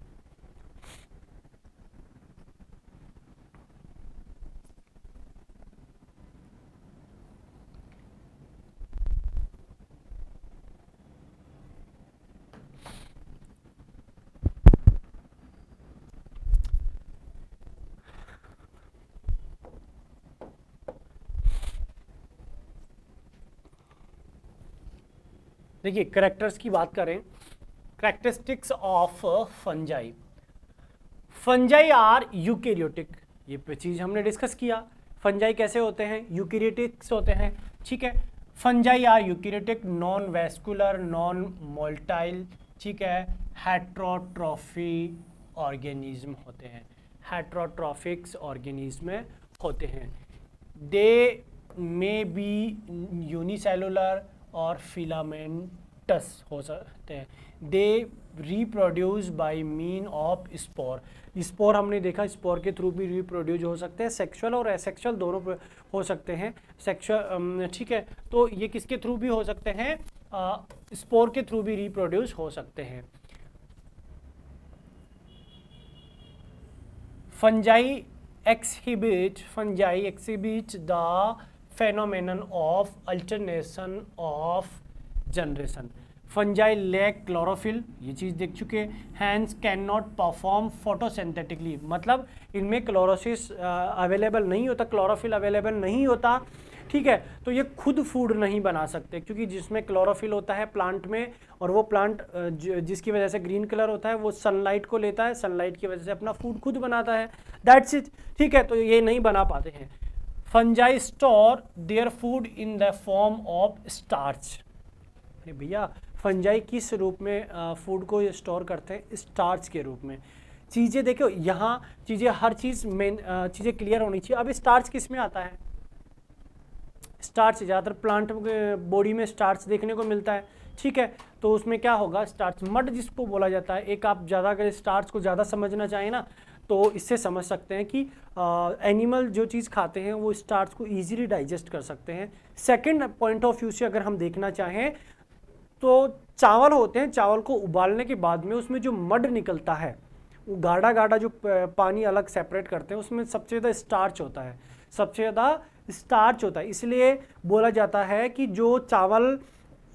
देखिए करेक्टर्स की बात करें characteristics of fungi fungi are eukaryotic ये चीज़ हमने डिस्कस किया फंजाई कैसे होते हैं यूकेरियोटिक्स होते हैं ठीक है fungi are eukaryotic non vascular non motile ठीक है हेट्रोट्रॉफी ऑर्गेनिज्म होते हैं हेट्रोट्रॉफिक्स ऑर्गेनिज्म होते हैं दे मे बी यूनिसेलुलर और फिलामेंटस हो सकते हैं they reproduce by mean of spore spore हमने देखा स्पोर के थ्रू भी रिप्रोड्यूस हो सकते हैं सेक्सुअल और एसेक्सुअल दोनों हो सकते हैं सेक्सुअल ठीक है तो ये किसके थ्रू भी हो सकते हैं स्पोर के थ्रू भी रिप्रोड्यूस हो सकते हैं fungi exhibit fungi exhibit the phenomenon of alternation of generation fungi lack chlorophyll ये चीज़ देख चुके हैंस कैन नॉट परफॉर्म फोटोसेंथेटिकली मतलब इनमें क्लोरोसिस अवेलेबल नहीं होता क्लोरोफिल अवेलेबल नहीं होता ठीक है तो ये खुद फूड नहीं बना सकते क्योंकि जिसमें क्लोरोफिल होता है प्लांट में और वो प्लांट जिसकी वजह से ग्रीन कलर होता है वो सनलाइट को लेता है सनलाइट की वजह से अपना फूड खुद बनाता है दैट्स इट ठीक है तो ये नहीं बना पाते हैं fungi store their food in the form of starch अरे भैया फंजाई किस रूप में फूड को स्टोर करते हैं स्टार्च के रूप में चीज़ें देखो यहाँ चीज़ें हर चीज़ मेन चीज़ें क्लियर होनी चाहिए अब स्टार्च किस में आता है स्टार्च ज़्यादातर प्लांट बॉडी में स्टार्च देखने को मिलता है ठीक है तो उसमें क्या होगा स्टार्च मड जिसको बोला जाता है एक आप ज़्यादा अगर स्टार्च को ज़्यादा समझना चाहें ना तो इससे समझ सकते हैं कि आ, एनिमल जो चीज़ खाते हैं वो स्टार्च को ईजिली डाइजेस्ट कर सकते हैं सेकेंड पॉइंट ऑफ व्यू से अगर हम देखना चाहें तो चावल होते हैं चावल को उबालने के बाद में उसमें जो मड निकलता है वो गाढ़ा गाढ़ा जो पानी अलग सेपरेट करते हैं उसमें सबसे ज़्यादा स्टार्च होता है सबसे ज़्यादा स्टार्च होता है इसलिए बोला जाता है कि जो चावल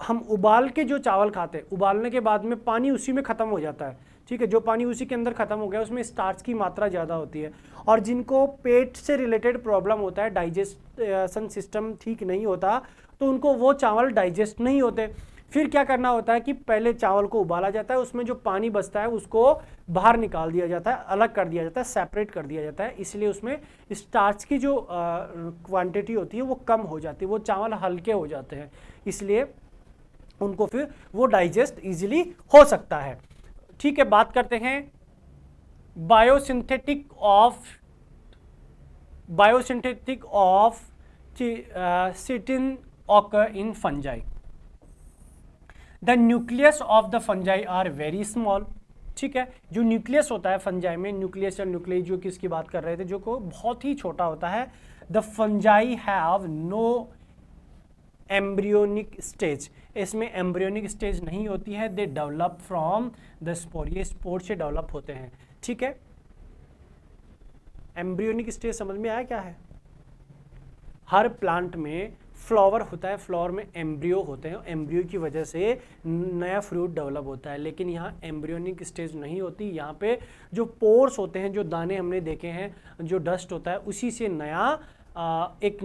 हम उबाल के जो चावल खाते हैं उबालने के बाद में पानी उसी में ख़त्म हो जाता है ठीक है जो पानी उसी के अंदर ख़त्म हो गया उसमें स्टार्च की मात्रा ज़्यादा होती है और जिनको पेट से रिलेटेड प्रॉब्लम होता है डाइजेशन सिस्टम ठीक नहीं होता तो उनको वो चावल डाइजेस्ट नहीं होते फिर क्या करना होता है कि पहले चावल को उबाला जाता है उसमें जो पानी बचता है उसको बाहर निकाल दिया जाता है अलग कर दिया जाता है सेपरेट कर दिया जाता है इसलिए उसमें स्टार्च की जो क्वांटिटी होती है वो कम हो जाती है वो चावल हल्के हो जाते हैं इसलिए उनको फिर वो डाइजेस्ट ईजिली हो सकता है ठीक है बात करते हैं biosynthetic of biosynthetic of chitin occur in fungi the nucleus of the fungi are very small ठीक है जो न्यूक्लियस होता है फंजाई में न्यूक्लियस या न्यूक्लियस जो किसकी बात कर रहे थे जो को बहुत ही छोटा होता है the fungi have no embryonic stage इसमें एम्ब्रियोनिक स्टेज नहीं होती है they develop from the spore spore से डेवलप होते हैं ठीक है एम्ब्रियोनिक स्टेज समझ में आया क्या है हर प्लांट में फ्लावर होता है फ्लावर में एम्ब्रियो होते हैं एम्ब्रियो की वजह से नया फ्रूट डेवलप होता है लेकिन यहाँ एम्ब्रियोनिक स्टेज नहीं होती यहाँ पे जो पोर्स होते हैं जो दाने हमने देखे हैं जो डस्ट होता है उसी से नया एक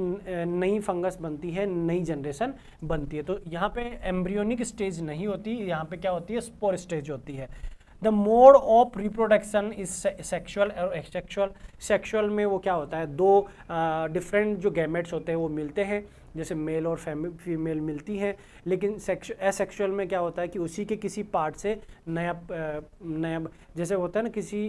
नई फंगस बनती है नई जनरेशन बनती है तो यहाँ पे एम्ब्रियोनिक स्टेज नहीं होती यहाँ पे क्या होती है स्पोर स्टेज होती है the mode of reproduction is sexual और एक्सेक्शुअल सेक्शुअल में वो क्या होता है दो डिफरेंट जो गैमेट्स होते हैं वो मिलते हैं जैसे मेल और फीमेल मिलती हैं लेकिन असेक्शुअल में क्या होता है कि उसी के किसी पार्ट से नया नया जैसे होता है ना किसी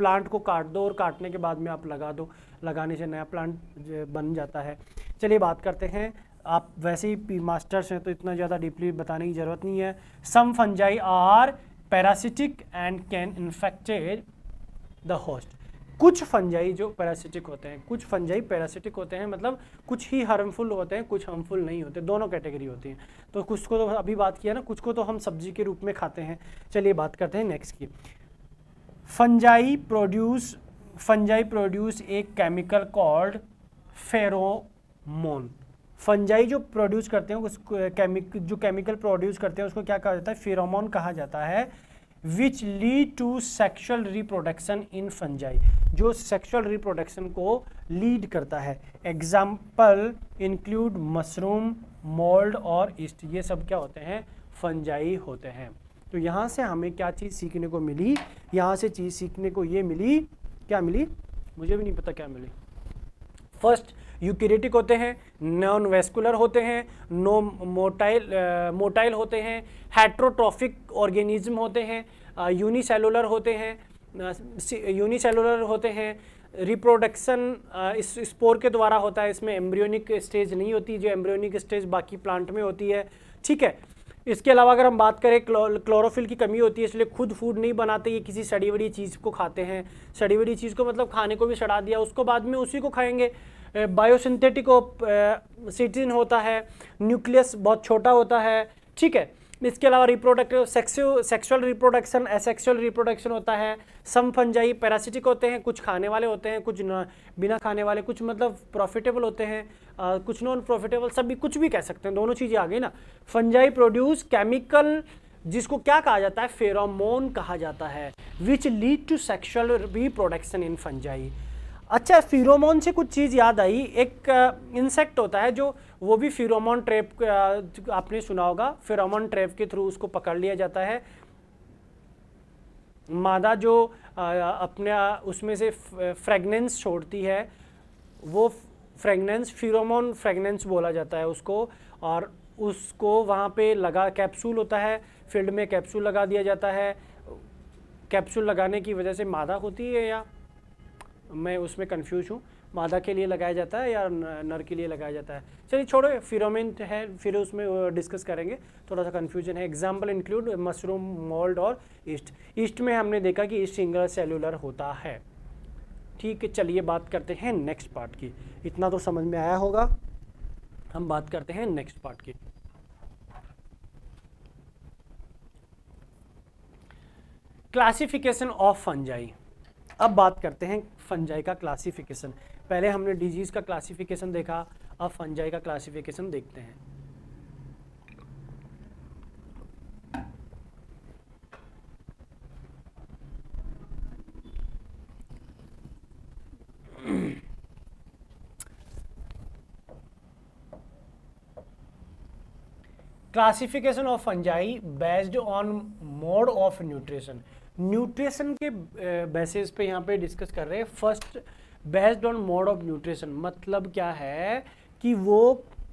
प्लांट को काट दो और काटने के बाद में आप लगा दो लगाने से नया प्लांट बन जाता है चलिए बात करते हैं आप वैसे ही मास्टर्स हैं तो इतना ज़्यादा डीपली बताने की ज़रूरत नहीं है some fungi are parasitic and can infected the host कुछ फंजाई जो पैरासिटिक होते हैं कुछ फंजाई पैरासिटिक होते हैं मतलब कुछ ही हार्मफुल होते हैं कुछ हार्मफुल नहीं होते दोनों कैटेगरी होती हैं तो कुछ को तो अभी बात किया ना कुछ को तो हम सब्जी के रूप में खाते हैं चलिए बात करते हैं नेक्स्ट की fungi produce fungi produce a chemical called pheromone fungi जो प्रोड्यूस करते हैं उसको केमिक जो केमिकल प्रोड्यूस करते हैं उसको क्या कहा जाता है फेरोमोन कहा जाता है which lead to sexual reproduction in fungi जो सेक्शुअल रिप्रोडक्शन को लीड करता है एग्जाम्पल इंक्लूड मशरूम मोल्ड और ईस्ट ये सब क्या होते हैं फंजाई होते हैं तो यहाँ से हमें क्या चीज़ सीखने को मिली यहाँ से चीज़ सीखने को ये मिली क्या मिली मुझे भी नहीं पता क्या मिली फर्स्ट यूक्यूरेटिक होते हैं नॉन वेस्कुलर होते हैं नो मोटाइल मोटाइल होते हैं हेट्रोट्रॉफिक ऑर्गेनिज्म होते हैं यूनिसेलुलर होते हैं यूनिसेलुलर होते हैं रिप्रोडक्शन इस स्पोर के द्वारा होता है इसमें एम्ब्रियोनिक स्टेज नहीं होती जो एम्ब्रियोनिक स्टेज बाकी प्लांट में होती है ठीक है इसके अलावा अगर हम बात करें क्लो, क्लोरोफिल की कमी होती है इसलिए खुद फूड नहीं बनाते ये किसी सड़ी बड़ी चीज़ को खाते हैं सड़ी बड़ी चीज़ को मतलब खाने को भी सड़ा दिया उसको बाद में उसी को खाएंगे बायोसिंथेटिक सिटिन होता है न्यूक्लियस बहुत छोटा होता है ठीक है इसके अलावा reproduct sexual reproduction asexual reproduction होता है सम फंजाई पैरासिटिक होते हैं कुछ खाने वाले होते हैं कुछ न, बिना खाने वाले कुछ मतलब प्रॉफिटेबल होते हैं आ, कुछ नॉन प्रॉफिटेबल सब भी कुछ भी कह सकते हैं दोनों चीज़ें आ गई ना फंजाई प्रोड्यूस केमिकल जिसको क्या कहा जाता है फेरोमोन कहा जाता है which lead to sexual reproduction in fungi अच्छा फिरोमोन से कुछ चीज़ याद आई एक इंसेक्ट होता है जो वो भी फिरोमोन ट्रैप आपने सुना होगा फिरोमोन ट्रैप के थ्रू उसको पकड़ लिया जाता है मादा जो अपने उसमें से फ्रेगनेंस छोड़ती है वो फ्रेगनेंस फिरोमोन फ्रेगनेंस बोला जाता है उसको और उसको वहाँ पे लगा कैप्सूल होता है फील्ड में कैप्सूल लगा दिया जाता है कैप्सूल लगाने की वजह से मादा होती है या मैं उसमें कन्फ्यूज हूँ मादा के लिए लगाया जाता है या नर के लिए लगाया जाता है चलिए छोड़ो फिरोमिन है फिर उसमें डिस्कस करेंगे थोड़ा सा कन्फ्यूजन है एग्जाम्पल इंक्लूड मशरूम मोल्ड और ईस्ट ईस्ट में हमने देखा कि ईस्ट सिंगल सेलुलर होता है ठीक है चलिए बात करते हैं नेक्स्ट पार्ट की इतना तो समझ में आया होगा हम बात करते हैं नेक्स्ट पार्ट की क्लासिफिकेशन ऑफ फंजाई अब बात करते हैं फंजाई का क्लासिफिकेशन पहले हमने डिजीज़ का क्लासिफिकेशन देखा अब फंजाई का क्लासिफिकेशन देखते हैं classification of fungi based on mode of nutrition nutrition के बेसिस पे यहाँ पे डिस्कस कर रहे हैं first based on mode of nutrition मतलब क्या है कि वो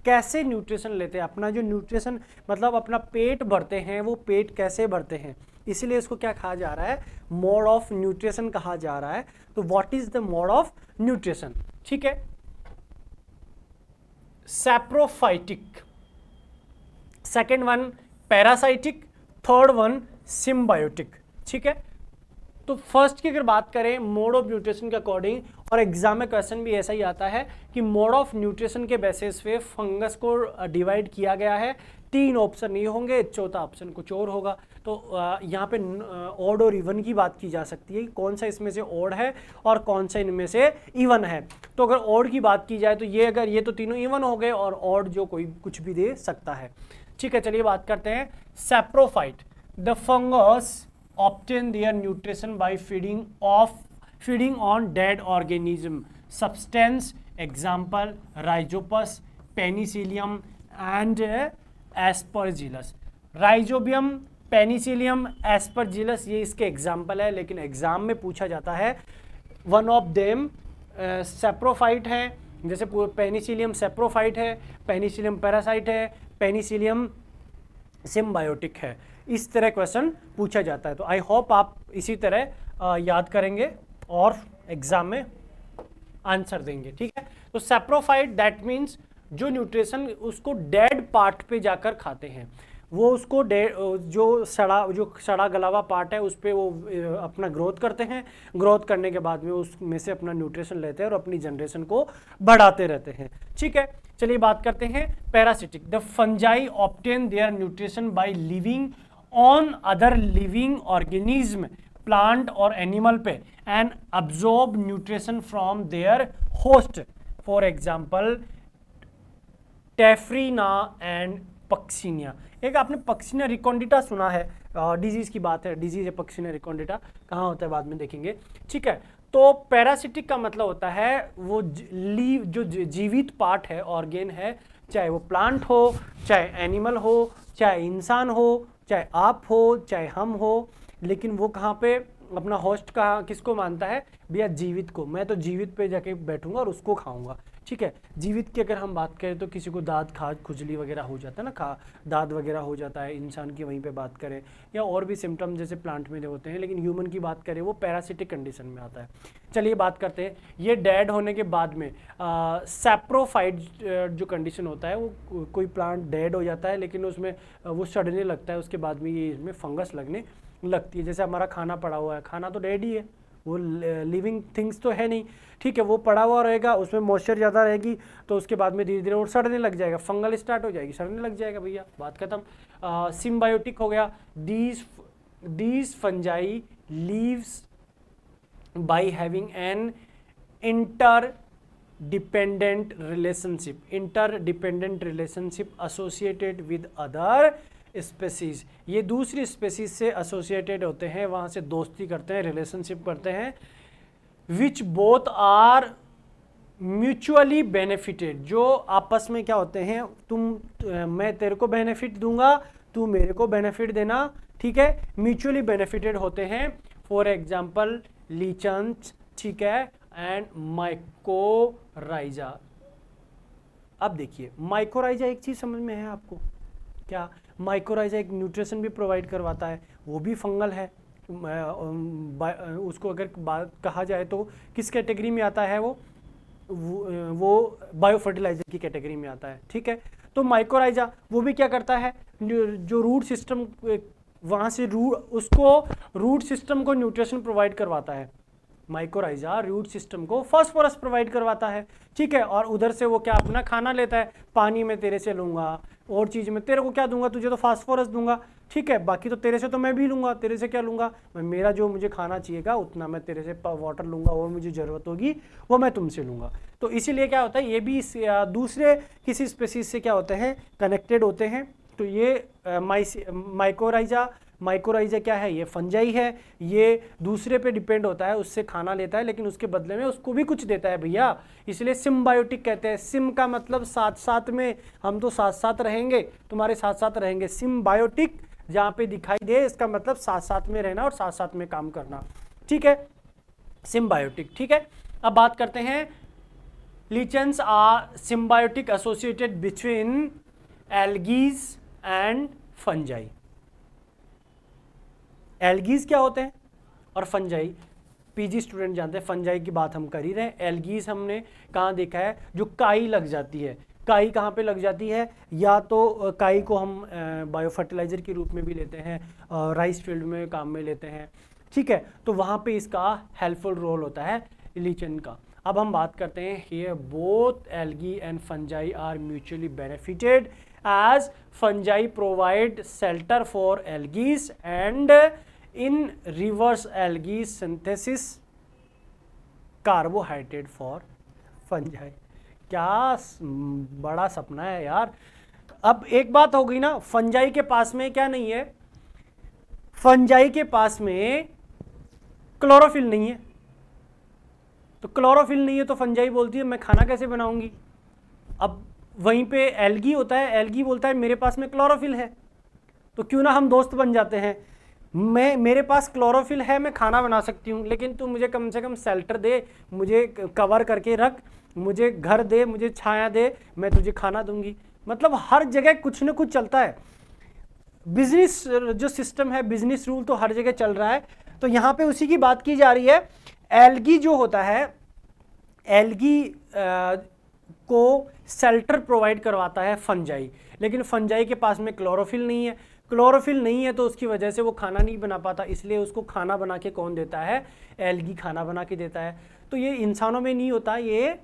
कैसे न्यूट्रिशन लेते हैं अपना जो न्यूट्रिशन मतलब अपना पेट भरते हैं वो पेट कैसे भरते हैं इसीलिए इसको क्या कहा जा रहा है मोड ऑफ न्यूट्रिशन कहा जा रहा है तो what is the mode of nutrition ठीक है saprophytic second one parasitic third one symbiotic ठीक है तो फर्स्ट की अगर बात करें मोड ऑफ न्यूट्रिशन के अकॉर्डिंग और एग्जाम में क्वेश्चन भी ऐसा ही आता है कि मोड ऑफ न्यूट्रिशन के बेसिस पे फंगस को डिवाइड किया गया है तीन ऑप्शन ये होंगे चौथा ऑप्शन कुछ और होगा तो यहाँ पे ऑड और इवन की बात की जा सकती है कि कौन सा इसमें से ऑड है और कौन सा इनमें से इवन है तो अगर ऑड की बात की जाए तो ये अगर ये तो तीनों इवन हो गए और ऑड जो कोई कुछ भी दे सकता है ठीक है चलिए बात करते हैं saprophyte the fungus obtain their nutrition by feeding off feeding on dead organism substance example rhizopus penicillium and uh, aspergillus rhizobium penicillium aspergillus ये इसके एग्जाम्पल है लेकिन एग्जाम में पूछा जाता है वन ऑफ देम सेप्रोफाइट है जैसे पेनिसिलियम सेप्रोफाइट है पेनिसिलियम पैरासाइट है पेनिसिलियम सिम्बायोटिक है इस तरह क्वेश्चन पूछा जाता है तो आई होप आप इसी तरह याद करेंगे और एग्ज़ाम में आंसर देंगे ठीक है तो सेप्रोफाइट दैट मीन्स जो न्यूट्रिशन उसको डेड पार्ट पे जाकर खाते हैं वो उसको जो सड़ा जो सड़ा गलावा पार्ट है उस पर वो अपना ग्रोथ करते हैं ग्रोथ करने के बाद में उसमें से अपना न्यूट्रिशन लेते हैं और अपनी जनरेशन को बढ़ाते रहते हैं ठीक है चलिए बात करते हैं parasitic the fungi obtain their nutrition by living on other living organism plant और एनिमल पे and absorb nutrition from their host for example Taphrina and Puccinia एक आपने पक्सीना रिकॉन्डिटा सुना है डिजीज़ की बात है डिजीज़ है पक्सीना रिकॉन्डिटा कहाँ होता है बाद में देखेंगे ठीक है तो पैरासिटिक का मतलब होता है वो लीव जो जीवित पार्ट है ऑर्गेन है चाहे वो प्लांट हो चाहे एनिमल हो चाहे इंसान हो चाहे आप हो चाहे हम हो लेकिन वो कहाँ पे अपना होस्ट कहाँ किसको मानता है भैया जीवित को मैं तो जीवित पे जाके बैठूंगा और उसको खाऊंगा ठीक है जीवित की अगर हम बात करें तो किसी को दांत खाद खुजली वगैरह हो जाता है ना खा दाद वगैरह हो जाता है इंसान की वहीं पे बात करें या और भी सिम्टम जैसे प्लांट में होते हैं लेकिन ह्यूमन की बात करें वो पैरासिटिक कंडीशन में आता है चलिए बात करते हैं ये डेड होने के बाद में सेप्रोफाइट जो कंडीशन होता है वो कोई प्लांट डेड हो जाता है लेकिन उसमें वो सड़ने लगता है उसके बाद में ये इसमें फंगस लगने लगती है जैसे हमारा खाना पड़ा हुआ है खाना तो डेड ही है वो लिविंग थिंग्स तो है नहीं ठीक है वो पड़ा हुआ रहेगा उसमें मॉइस्चर ज़्यादा रहेगी तो उसके बाद में धीरे धीरे और सड़ने लग जाएगा फंगल स्टार्ट हो जाएगी सड़ने लग जाएगा भैया बात खत्म सिम्बायोटिक हो गया these these fungi lives by having an interdependent relationship interdependent relationship associated with other species ये दूसरी स्पेसीज से एसोसिएटेड होते हैं वहाँ से दोस्ती करते हैं रिलेशनशिप करते हैं which both are mutually benefited जो आपस में क्या होते हैं तुम मैं तेरे को बेनिफिट दूंगा तू मेरे को बेनिफिट देना ठीक है म्यूचुअली बेनिफिटेड होते हैं फॉर एग्जाम्पल लीचंस ठीक है एंड माइकोराइजा अब देखिए माइकोराइजा एक चीज़ समझ में है आपको क्या माइक्रोराइजा एक न्यूट्रिशन भी प्रोवाइड करवाता है वो भी फंगल है उसको अगर बात कहा जाए तो किस कैटेगरी में आता है वो वो बायो फर्टिलाइजर की कैटेगरी में आता है ठीक है तो माइक्रोराइजा वो भी क्या करता है जो रूट सिस्टम वहाँ से रूट उसको रूट सिस्टम को न्यूट्रिशन प्रोवाइड करवाता है माइकोराइजा रूट सिस्टम को फॉस्फोरस प्रोवाइड करवाता है ठीक है और उधर से वो क्या अपना खाना लेता है पानी में तेरे से लूँगा और चीज़ में तेरे को क्या दूंगा तुझे तो फॉस्फोरस दूंगा ठीक है बाकी तो तेरे से तो मैं भी लूँगा तेरे से क्या लूँगा मैं मेरा जो मुझे खाना चाहिएगा उतना मैं तेरे से वाटर लूँगा और मुझे ज़रूरत होगी वो मैं तुमसे लूँगा तो इसीलिए क्या होता है ये भी दूसरे किसी स्पेसीज से क्या होते हैं कनेक्टेड होते हैं तो ये माइकोराइजा माइक्रोराइजा क्या है ये फंजाई है ये दूसरे पे डिपेंड होता है उससे खाना लेता है लेकिन उसके बदले में उसको भी कुछ देता है भैया इसलिए सिम्बायोटिक कहते हैं सिम का मतलब साथ साथ में हम तो साथ साथ रहेंगे तुम्हारे साथ साथ रहेंगे सिम्बायोटिक जहाँ पे दिखाई दे इसका मतलब साथ साथ में रहना और साथ साथ में काम करना ठीक है सिम्बायोटिक ठीक है अब बात करते हैं lichens are symbiotic associated between algae and fungi algae क्या होते हैं और फंजाई पीजी स्टूडेंट जानते हैं फंजाई की बात हम कर ही रहे हैं एल्गीज हमने कहाँ देखा है जो काई लग जाती है काई कहाँ पे लग जाती है या तो काई को हम बायोफर्टिलाइज़र के रूप में भी लेते हैं राइस फील्ड में काम में लेते हैं ठीक है तो वहाँ पे इसका हेल्पफुल रोल होता है लीचन का अब हम बात करते हैं here both algae and fungi are mutually benefited as fungi provide shelter for algae and in reverse algae synthesis carbohydrate for fungi क्या बड़ा सपना है यार अब एक बात हो गई ना फंजाई के पास में क्या नहीं है फंजाई के पास में क्लोरोफिल नहीं है तो क्लोरोफिल नहीं है तो फंजाई बोलती है मैं खाना कैसे बनाऊंगी अब वहीं पे एलगी होता है एलगी बोलता है मेरे पास में क्लोरोफिल है तो क्यों ना हम दोस्त बन जाते हैं मैं मेरे पास क्लोरोफिल है मैं खाना बना सकती हूँ लेकिन तू मुझे कम से कम सेल्टर दे मुझे कवर करके रख मुझे घर दे मुझे छाया दे मैं तुझे खाना दूंगी मतलब हर जगह कुछ ना कुछ चलता है बिजनेस जो सिस्टम है बिजनेस रूल तो हर जगह चल रहा है तो यहाँ पे उसी की बात की जा रही है एलगी जो होता है एलगी को सेल्टर प्रोवाइड करवाता है फंजाई लेकिन फंजाई के पास में क्लोरोफिल नहीं है क्लोरोफिल नहीं है तो उसकी वजह से वो खाना नहीं बना पाता इसलिए उसको खाना बना के कौन देता है एलगी खाना बना के देता है तो ये इंसानों में नहीं होता ये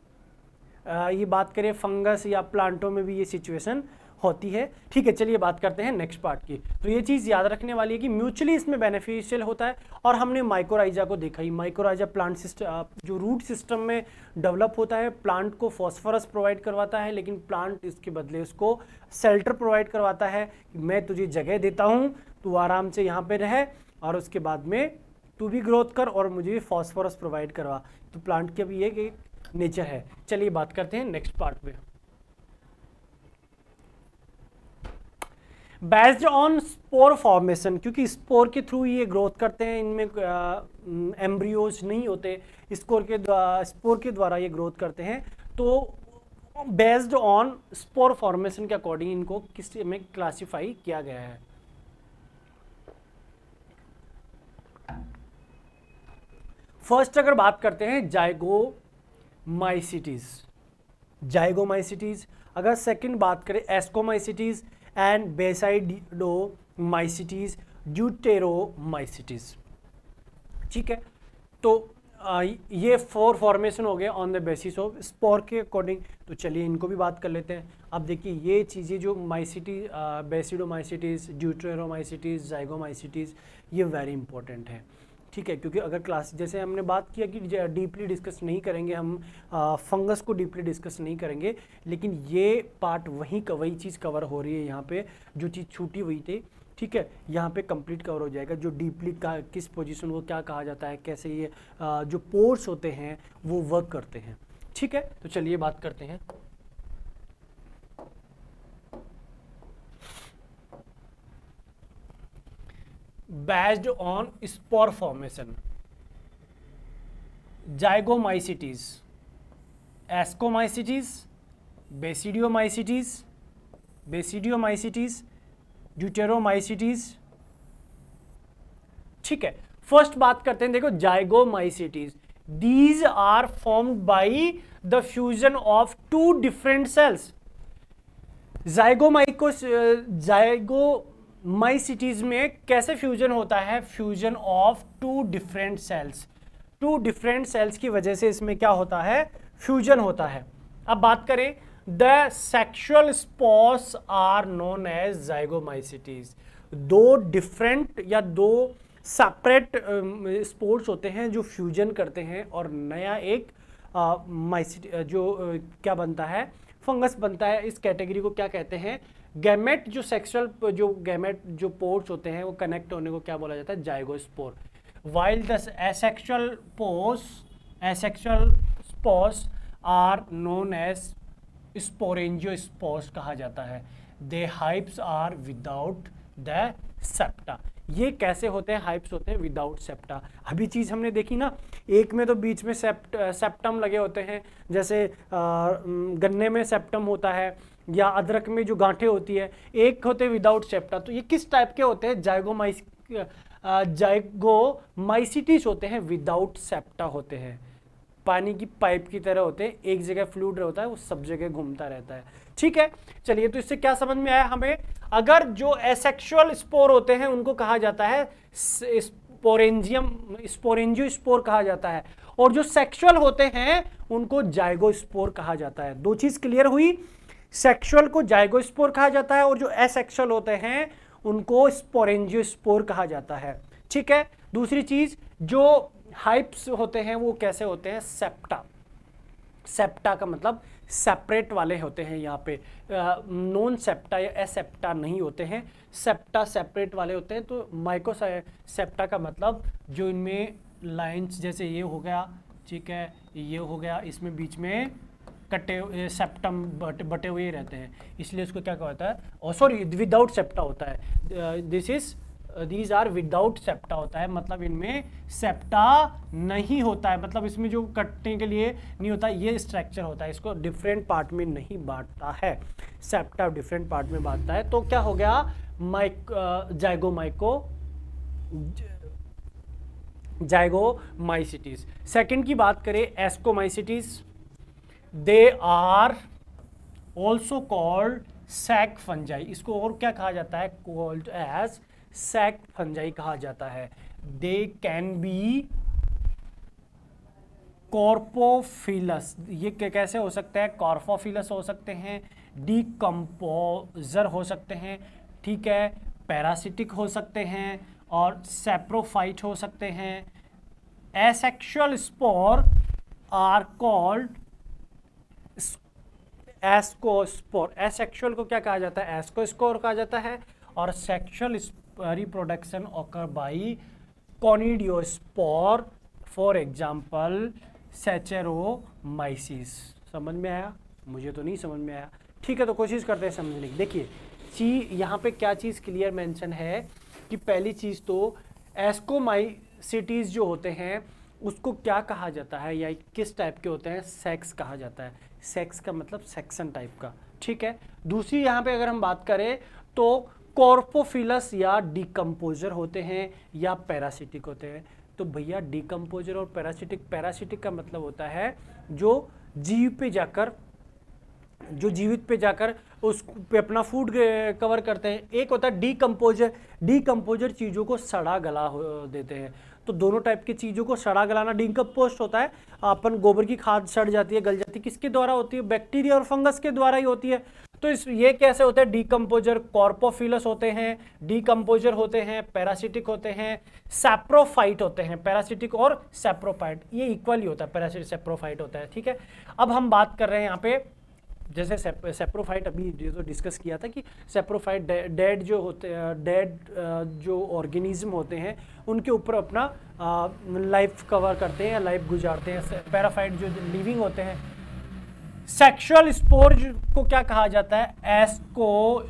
आ, ये बात करें फंगस या प्लांटों में भी ये सिचुएशन होती है ठीक है चलिए बात करते हैं नेक्स्ट पार्ट की तो ये चीज़ याद रखने वाली है कि म्यूचुअली इसमें बेनिफिशियल होता है और हमने माइक्रोराइजा को देखा ही माइक्रोराइजा प्लांट सिस्टम जो रूट सिस्टम में डेवलप होता है प्लांट को फॉस्फोरस प्रोवाइड करवाता है लेकिन प्लांट इसके बदले उसको सेल्टर प्रोवाइड करवाता है मैं तुझे जगह देता हूँ तू आराम से यहाँ पर रह और उसके बाद में तू भी ग्रोथ कर और मुझे भी फॉस्फोरस प्रोवाइड करवा तो प्लांट के भी ये नेचर है चलिए बात करते हैं नेक्स्ट पार्ट में बेस्ड ऑन स्पोर फॉर्मेशन क्योंकि स्पोर के थ्रू ये ग्रोथ करते हैं इनमें एम्ब्रियोज नहीं होते स्कोर के द्वारा स्पोर के द्वारा ये ग्रोथ करते हैं तो बेस्ड ऑन स्पोर फॉर्मेशन के अकॉर्डिंग इनको किस में क्लासिफाई किया गया है फर्स्ट अगर बात करते हैं जाइगो माइसिटीज अगर सेकंड बात करें एस्कोमाइसिटीज माइसिटीज ड्यूटेरो माइसिटीज ठीक है तो ये फोर फॉर्मेशन हो गए on the basis of spore के अकॉर्डिंग तो चलिए इनको भी बात कर लेते हैं अब देखिए ये चीज़ें जो माइसिटी बेसिडोमाइसिटीज़ ड्यूट्रेरोमाइसिटीज़ जाइगोमाइसिटीज़ ये वेरी इंपॉर्टेंट है ठीक है क्योंकि अगर क्लास जैसे हमने बात किया कि डीपली डिस्कस नहीं करेंगे हम आ, फंगस को डीपली डिस्कस नहीं करेंगे लेकिन ये पार्ट वहीं का वही चीज़ कवर हो रही है यहाँ पे जो चीज़ छूटी हुई थी ठीक है यहाँ पे कंप्लीट कवर हो जाएगा जो डीपली का किस पोजीशन को क्या कहा जाता है कैसे ये आ, जो पोर्स होते हैं वो वर्क करते हैं ठीक है तो चलिए बात करते हैं based on spore formation zygomycetes ascomycetes basidiomycetes basidiomycetes deuteromycetes ठीक है फर्स्ट बात करते हैं देखो zygomycetes these are formed by the fusion of two different cells जाइगोमाइको जाइगो माई सिटीज़ में कैसे फ्यूजन होता है fusion of two different cells two different cells की वजह से इसमें क्या होता है फ्यूजन होता है अब बात करें the sexual spores are known as माइसिटीज दो डिफरेंट या दो सेपरेट स्पोर्ट्स होते हैं जो फ्यूजन करते हैं और नया एक माइसिटी जो क्या बनता है फंगस बनता है इस कैटेगरी को क्या कहते हैं गैमेट जो सेक्सुअल जो गैमेट जो पोर्ट्स होते हैं वो कनेक्ट होने को क्या बोला जाता है spore while the asexual spores asexual spores are known as sporangiospores कहा जाता है they hyphae are without the septa ये कैसे होते हैं हाइप्स होते हैं विदाउट सेप्टा अभी चीज़ हमने देखी ना एक में तो बीच में सेप्ट सेप्टम लगे होते हैं जैसे गन्ने में सेप्टम होता है या अदरक में जो गांठे होती है एक होते विदाउट सेप्टा तो ये किस टाइप के होते हैं जाइगोमाइस जाइगोमाइसिटिस होते हैं विदाउट सेप्टा होते हैं पानी की पाइप की तरह होते हैं एक जगह फ्लूड होता है वो सब जगह घूमता रहता है ठीक है चलिए तो इससे क्या समझ में आया हमें अगर जो एसेक्सुअल स्पोर होते हैं उनको कहा जाता है स्पोरेंजियम स्पोरेंजियो स्पोर कहा जाता है और जो सेक्सुअल होते हैं उनको जाइगो स्पोर कहा जाता है दो चीज़ क्लियर हुई सेक्सुअल को जाइगोस्पोर कहा जाता है और जो एसेक्सुअल होते हैं उनको स्पोरेंजियोस्पोर कहा जाता है ठीक है दूसरी चीज जो हाइप्स होते हैं वो कैसे होते हैं सेप्टा सेप्टा का मतलब सेपरेट वाले होते हैं यहाँ पे नॉन सेप्टा या एसेप्टा नहीं होते हैं सेप्टा सेपरेट वाले होते हैं तो माइको सेप्टा का मतलब जो इनमें लाइंस जैसे ये हो गया ठीक है ये हो गया इसमें बीच में कटे सेप्टम बट बटे हुए रहते हैं इसलिए उसको क्या कहता है सॉरी विदाउट सेप्टा होता है this is these are without septa होता है मतलब इनमें सेप्टा नहीं होता है मतलब इसमें जो कटने के लिए नहीं होता ये स्ट्रक्चर होता है इसको डिफरेंट पार्ट में नहीं बांटता है सेप्टा डिफरेंट पार्ट में बांटता है तो क्या हो गया माइक uh, जाइगोमाइको माइसिटीज सेकेंड की बात करें ascomycetes they are also called sac fungi इसको और क्या कहा जाता है कॉल्ड एज सैक फंजाई कहा जाता है दे कैन बी कॉर्पोफिलस ये कैसे हो सकता है कॉर्पोफिलस हो सकते हैं डीकम्पोजर हो सकते हैं ठीक है पैरासिटिक हो सकते हैं और सेप्रोफाइट हो सकते हैं asexual spore are called ascospore asexual को क्या कहा जाता है एस्को स्कोर कहा जाता है और sexual reproduction occur by conidiospore for example saccharomyces समझ में आया मुझे तो नहीं समझ में आया ठीक है तो कोशिश करते हैं समझने की देखिए ची यहाँ पे क्या चीज़ क्लियर मेंशन है कि पहली चीज़ तो एस्कोमाइसिटीज़ जो होते हैं उसको क्या कहा जाता है या किस टाइप के होते हैं सेक्स कहा जाता है सेक्स का मतलब सेक्शन टाइप का ठीक है दूसरी यहाँ पे अगर हम बात करें तो कॉर्पोफिलस या डिकम्पोजर होते हैं या पैरासिटिक होते हैं तो भैया डिकम्पोजर और पैरासिटिक पैरासिटिक का मतलब होता है जो जीव पे जाकर जो जीवित पे जाकर उस पे अपना फूड कवर करते हैं एक होता है डीकम्पोजर डीकम्पोजर चीज़ों को सड़ा गला देते हैं तो दोनों टाइप की चीज़ों को सड़ा गलाना पोस्ट होता है अपन गोबर की खाद सड़ जाती है गल जाती है किसके द्वारा होती है बैक्टीरिया और फंगस के द्वारा ही होती है तो इस ये कैसे होते हैं डीकम्पोजर कॉर्पोफिलस होते हैं डीकम्पोजर होते हैं पैरासिटिक होते हैं सेप्रोफाइट होते हैं पैरासिटिक और सेप्रोफाइट ये इक्वल ही होता है पैरासिटिक सेप्रोफाइट होता है ठीक है अब हम बात कर रहे हैं यहाँ पे जैसे सेप्रोफाइट अभी जो डिस्कस तो किया था कि सेप्रोफाइट डेड जो होते डेड जो ऑर्गेनिज्म होते हैं उनके ऊपर अपना लाइफ कवर करते हैं लाइफ गुजारते हैं पैराफाइट जो लिविंग होते हैं सेक्सुअल स्पोर को क्या कहा जाता है एस को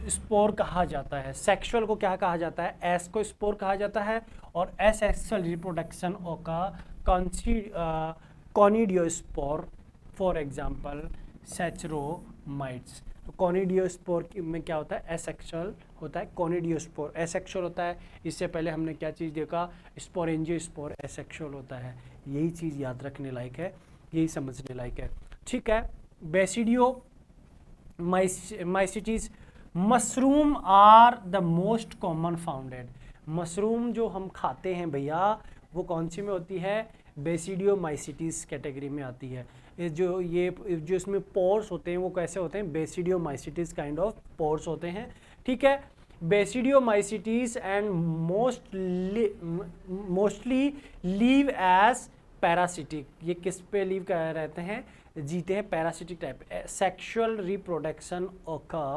स्पोर कहा जाता है सेक्सुअल को क्या कहा जाता है एस को स्पोर कहा जाता है और एसेक्सुअल रिप्रोडक्शन का कॉन्सी conidiospore for example saccharomyces तो कॉनिडियोस्पोर में क्या होता है एसेक्सुअल होता है कॉनिडियोस्पोर एसेक्सुअल होता है इससे पहले हमने क्या चीज़ देखा स्पोरेंजियोस्पोर एसेक्सुअल होता है यही चीज़ याद रखने लायक है यही समझने लायक है ठीक है basidiomycetes mushroom are the most common founded mushroom जो हम खाते हैं भैया वो कौन सी में होती है बेसिडियो माइसिटीज कैटेगरी में आती है जो ये जो इसमें पोर्स होते हैं वो कैसे होते हैं basidiomycetes kind of spores होते हैं ठीक है basidiomycetes and most mostly live as parasitic ये किस पे लीव कर रहते हैं जीते हैं parasitic type sexual reproduction occur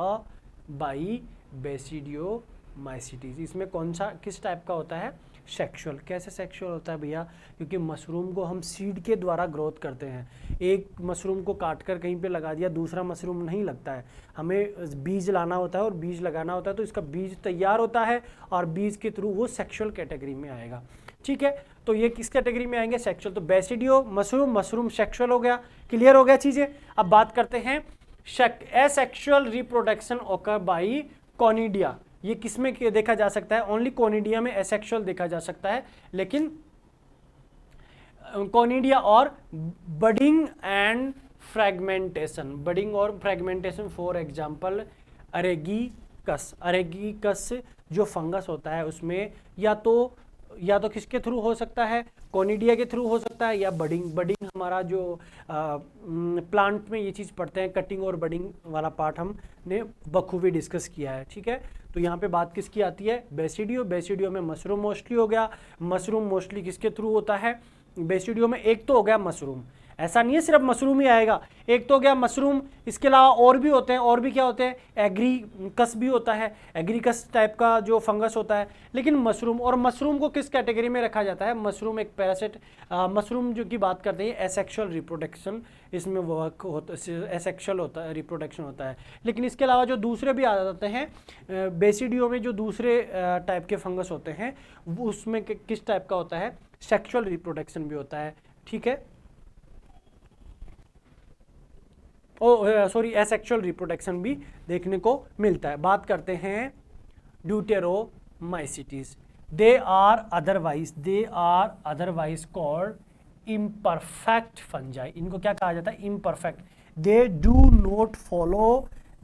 by basidiomycetes इसमें कौन सा किस टाइप का होता है सेक्शुअल कैसे सेक्शुअल होता है भैया क्योंकि मशरूम को हम सीड के द्वारा ग्रोथ करते हैं एक मशरूम को काट कर कहीं पे लगा दिया दूसरा मशरूम नहीं लगता है हमें बीज लाना होता है और बीज लगाना होता है तो इसका बीज तैयार होता है और बीज के थ्रू वो सेक्शुअल कैटेगरी में आएगा ठीक है तो ये किस कैटेगरी में आएंगे सेक्शुअल तो बेसिडियो मशरूम मशरूम सेक्शुअल हो गया क्लियर हो गया चीज़ें अब बात करते हैं asexual reproduction occur by conidia ये किस में देखा जा सकता है ओनली कॉनिडिया में एसेक्शुअल देखा जा सकता है लेकिन कॉनिडिया और बडिंग एंड फ्रेगमेंटेशन बडिंग और fragmentation for example agaricus agaricus जो फंगस होता है उसमें या तो या तो किसके थ्रू हो सकता है कॉनिडिया के थ्रू हो सकता है या बडिंग बडिंग हमारा जो आ, प्लांट में ये चीज़ पढ़ते हैं कटिंग और बडिंग वाला पार्ट हमने बखूबी डिस्कस किया है ठीक है तो यहाँ पे बात किसकी आती है बेसिडियो बेसिडियो में मशरूम मोस्टली हो गया मशरूम मोस्टली किसके थ्रू होता है बेसिडियो में एक तो हो गया मशरूम ऐसा नहीं है सिर्फ मशरूम ही आएगा एक तो हो गया मशरूम इसके अलावा और भी होते हैं और भी क्या होते हैं एग्रीकस भी होता है एग्रीकस टाइप का जो फंगस होता है लेकिन मशरूम और मशरूम को किस कैटेगरी में रखा जाता है मशरूम एक पैरासिट मशरूम जो की बात करते हैं एसेक्शुअल रिप्रोडक्शन इसमें वर्क होता एसेक्शुअल होता है रिप्रोडक्शन होता है लेकिन इसके अलावा जो दूसरे भी आ जाते हैं बेसिडियो में जो दूसरे टाइप के फंगस होते हैं उसमें किस टाइप का होता है सेक्शुअल रिप्रोडक्शन भी होता है ठीक है सॉरी एसेक्चुअल रिप्रोडक्शन भी देखने को मिलता है बात करते हैं deuteromycetes they are otherwise they are otherwise called imperfect fungi इनको क्या कहा जाता है imperfect they do not follow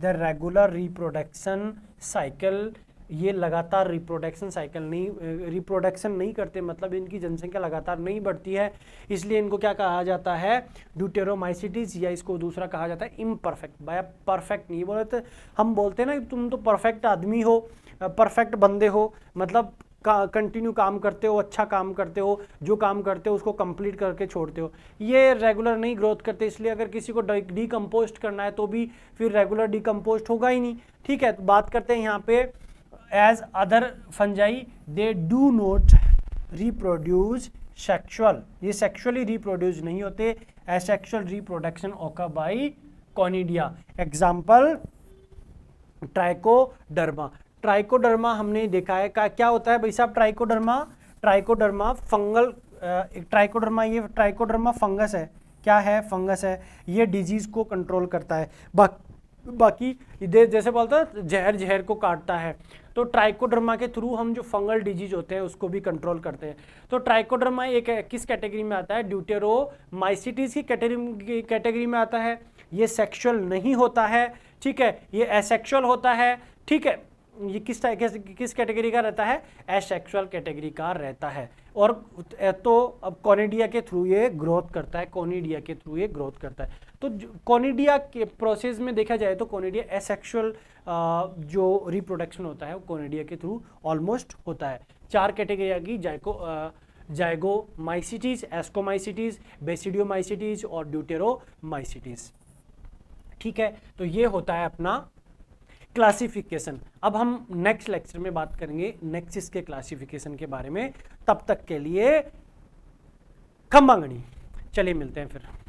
the regular reproduction cycle ये लगातार रिप्रोडक्शन साइकिल नहीं रिप्रोडक्शन नहीं करते मतलब इनकी जनसंख्या लगातार नहीं बढ़ती है इसलिए इनको क्या कहा जाता है ड्यूटेरोमाइसिटीज या इसको दूसरा कहा जाता है इम्परफेक्ट बाया परफेक्ट नहीं बोलते तो हम बोलते ना तुम तो परफेक्ट आदमी हो परफेक्ट बंदे हो मतलब का कंटिन्यू काम करते हो अच्छा काम करते हो जो काम करते हो उसको कंप्लीट करके छोड़ते हो ये रेगुलर नहीं ग्रोथ करते इसलिए अगर किसी को डिकम्पोस्ट करना है तो भी फिर रेगुलर डिकम्पोस्ट होगा ही नहीं ठीक है तो बात करते हैं यहाँ पे as other fungi they do not reproduce sexual ये सेक्शुअली रिप्रोड्यूज नहीं होते asexual reproduction occur by conidia example trichoderma trichoderma हमने देखा है का क्या होता है भाई साहब ट्राइकोडर्मा ट्राइकोडर्मा फंगल एक ट्राइकोडर्मा ये ट्राइकोडर्मा फंगस है क्या है फंगस है ये डिजीज को कंट्रोल करता है बाकी जैसे बोलता है जहर जहर को काटता है तो ट्राइकोड्रमा के थ्रू हम जो फंगल डिजीज होते हैं उसको भी कंट्रोल करते हैं तो ट्राइकोड्रमा एक किस कैटेगरी में आता है ड्यूटेरो माइसिटीज की कैटेगरी कैटेगरी में आता है ये सेक्शुअल नहीं होता है ठीक है ये एसेक्शुअल होता है ठीक है ये किस किस कैटेगरी का रहता है एसेक्सुअल कैटेगरी का रहता है और तो अब कॉनिडिया के थ्रू ये ग्रोथ करता है कॉनिडिया के थ्रू ये ग्रोथ करता है तो कॉनिडिया के प्रोसेस में देखा जाए तो कॉनिडिया एसेक्सुअल जो रिप्रोडक्शन होता है वो कॉनिडिया के थ्रू ऑलमोस्ट होता है चार कैटेगरिया की जायको माइसिटीज एस्कोमाइसिटीज माइसिटीज और माइसिटीज ठीक है तो ये होता है अपना क्लासिफिकेशन अब हम नेक्स्ट लेक्चर में बात करेंगे नेक्सिस के क्लासिफिकेशन के बारे में तब तक के लिए खम्बांगणी चलिए मिलते हैं फिर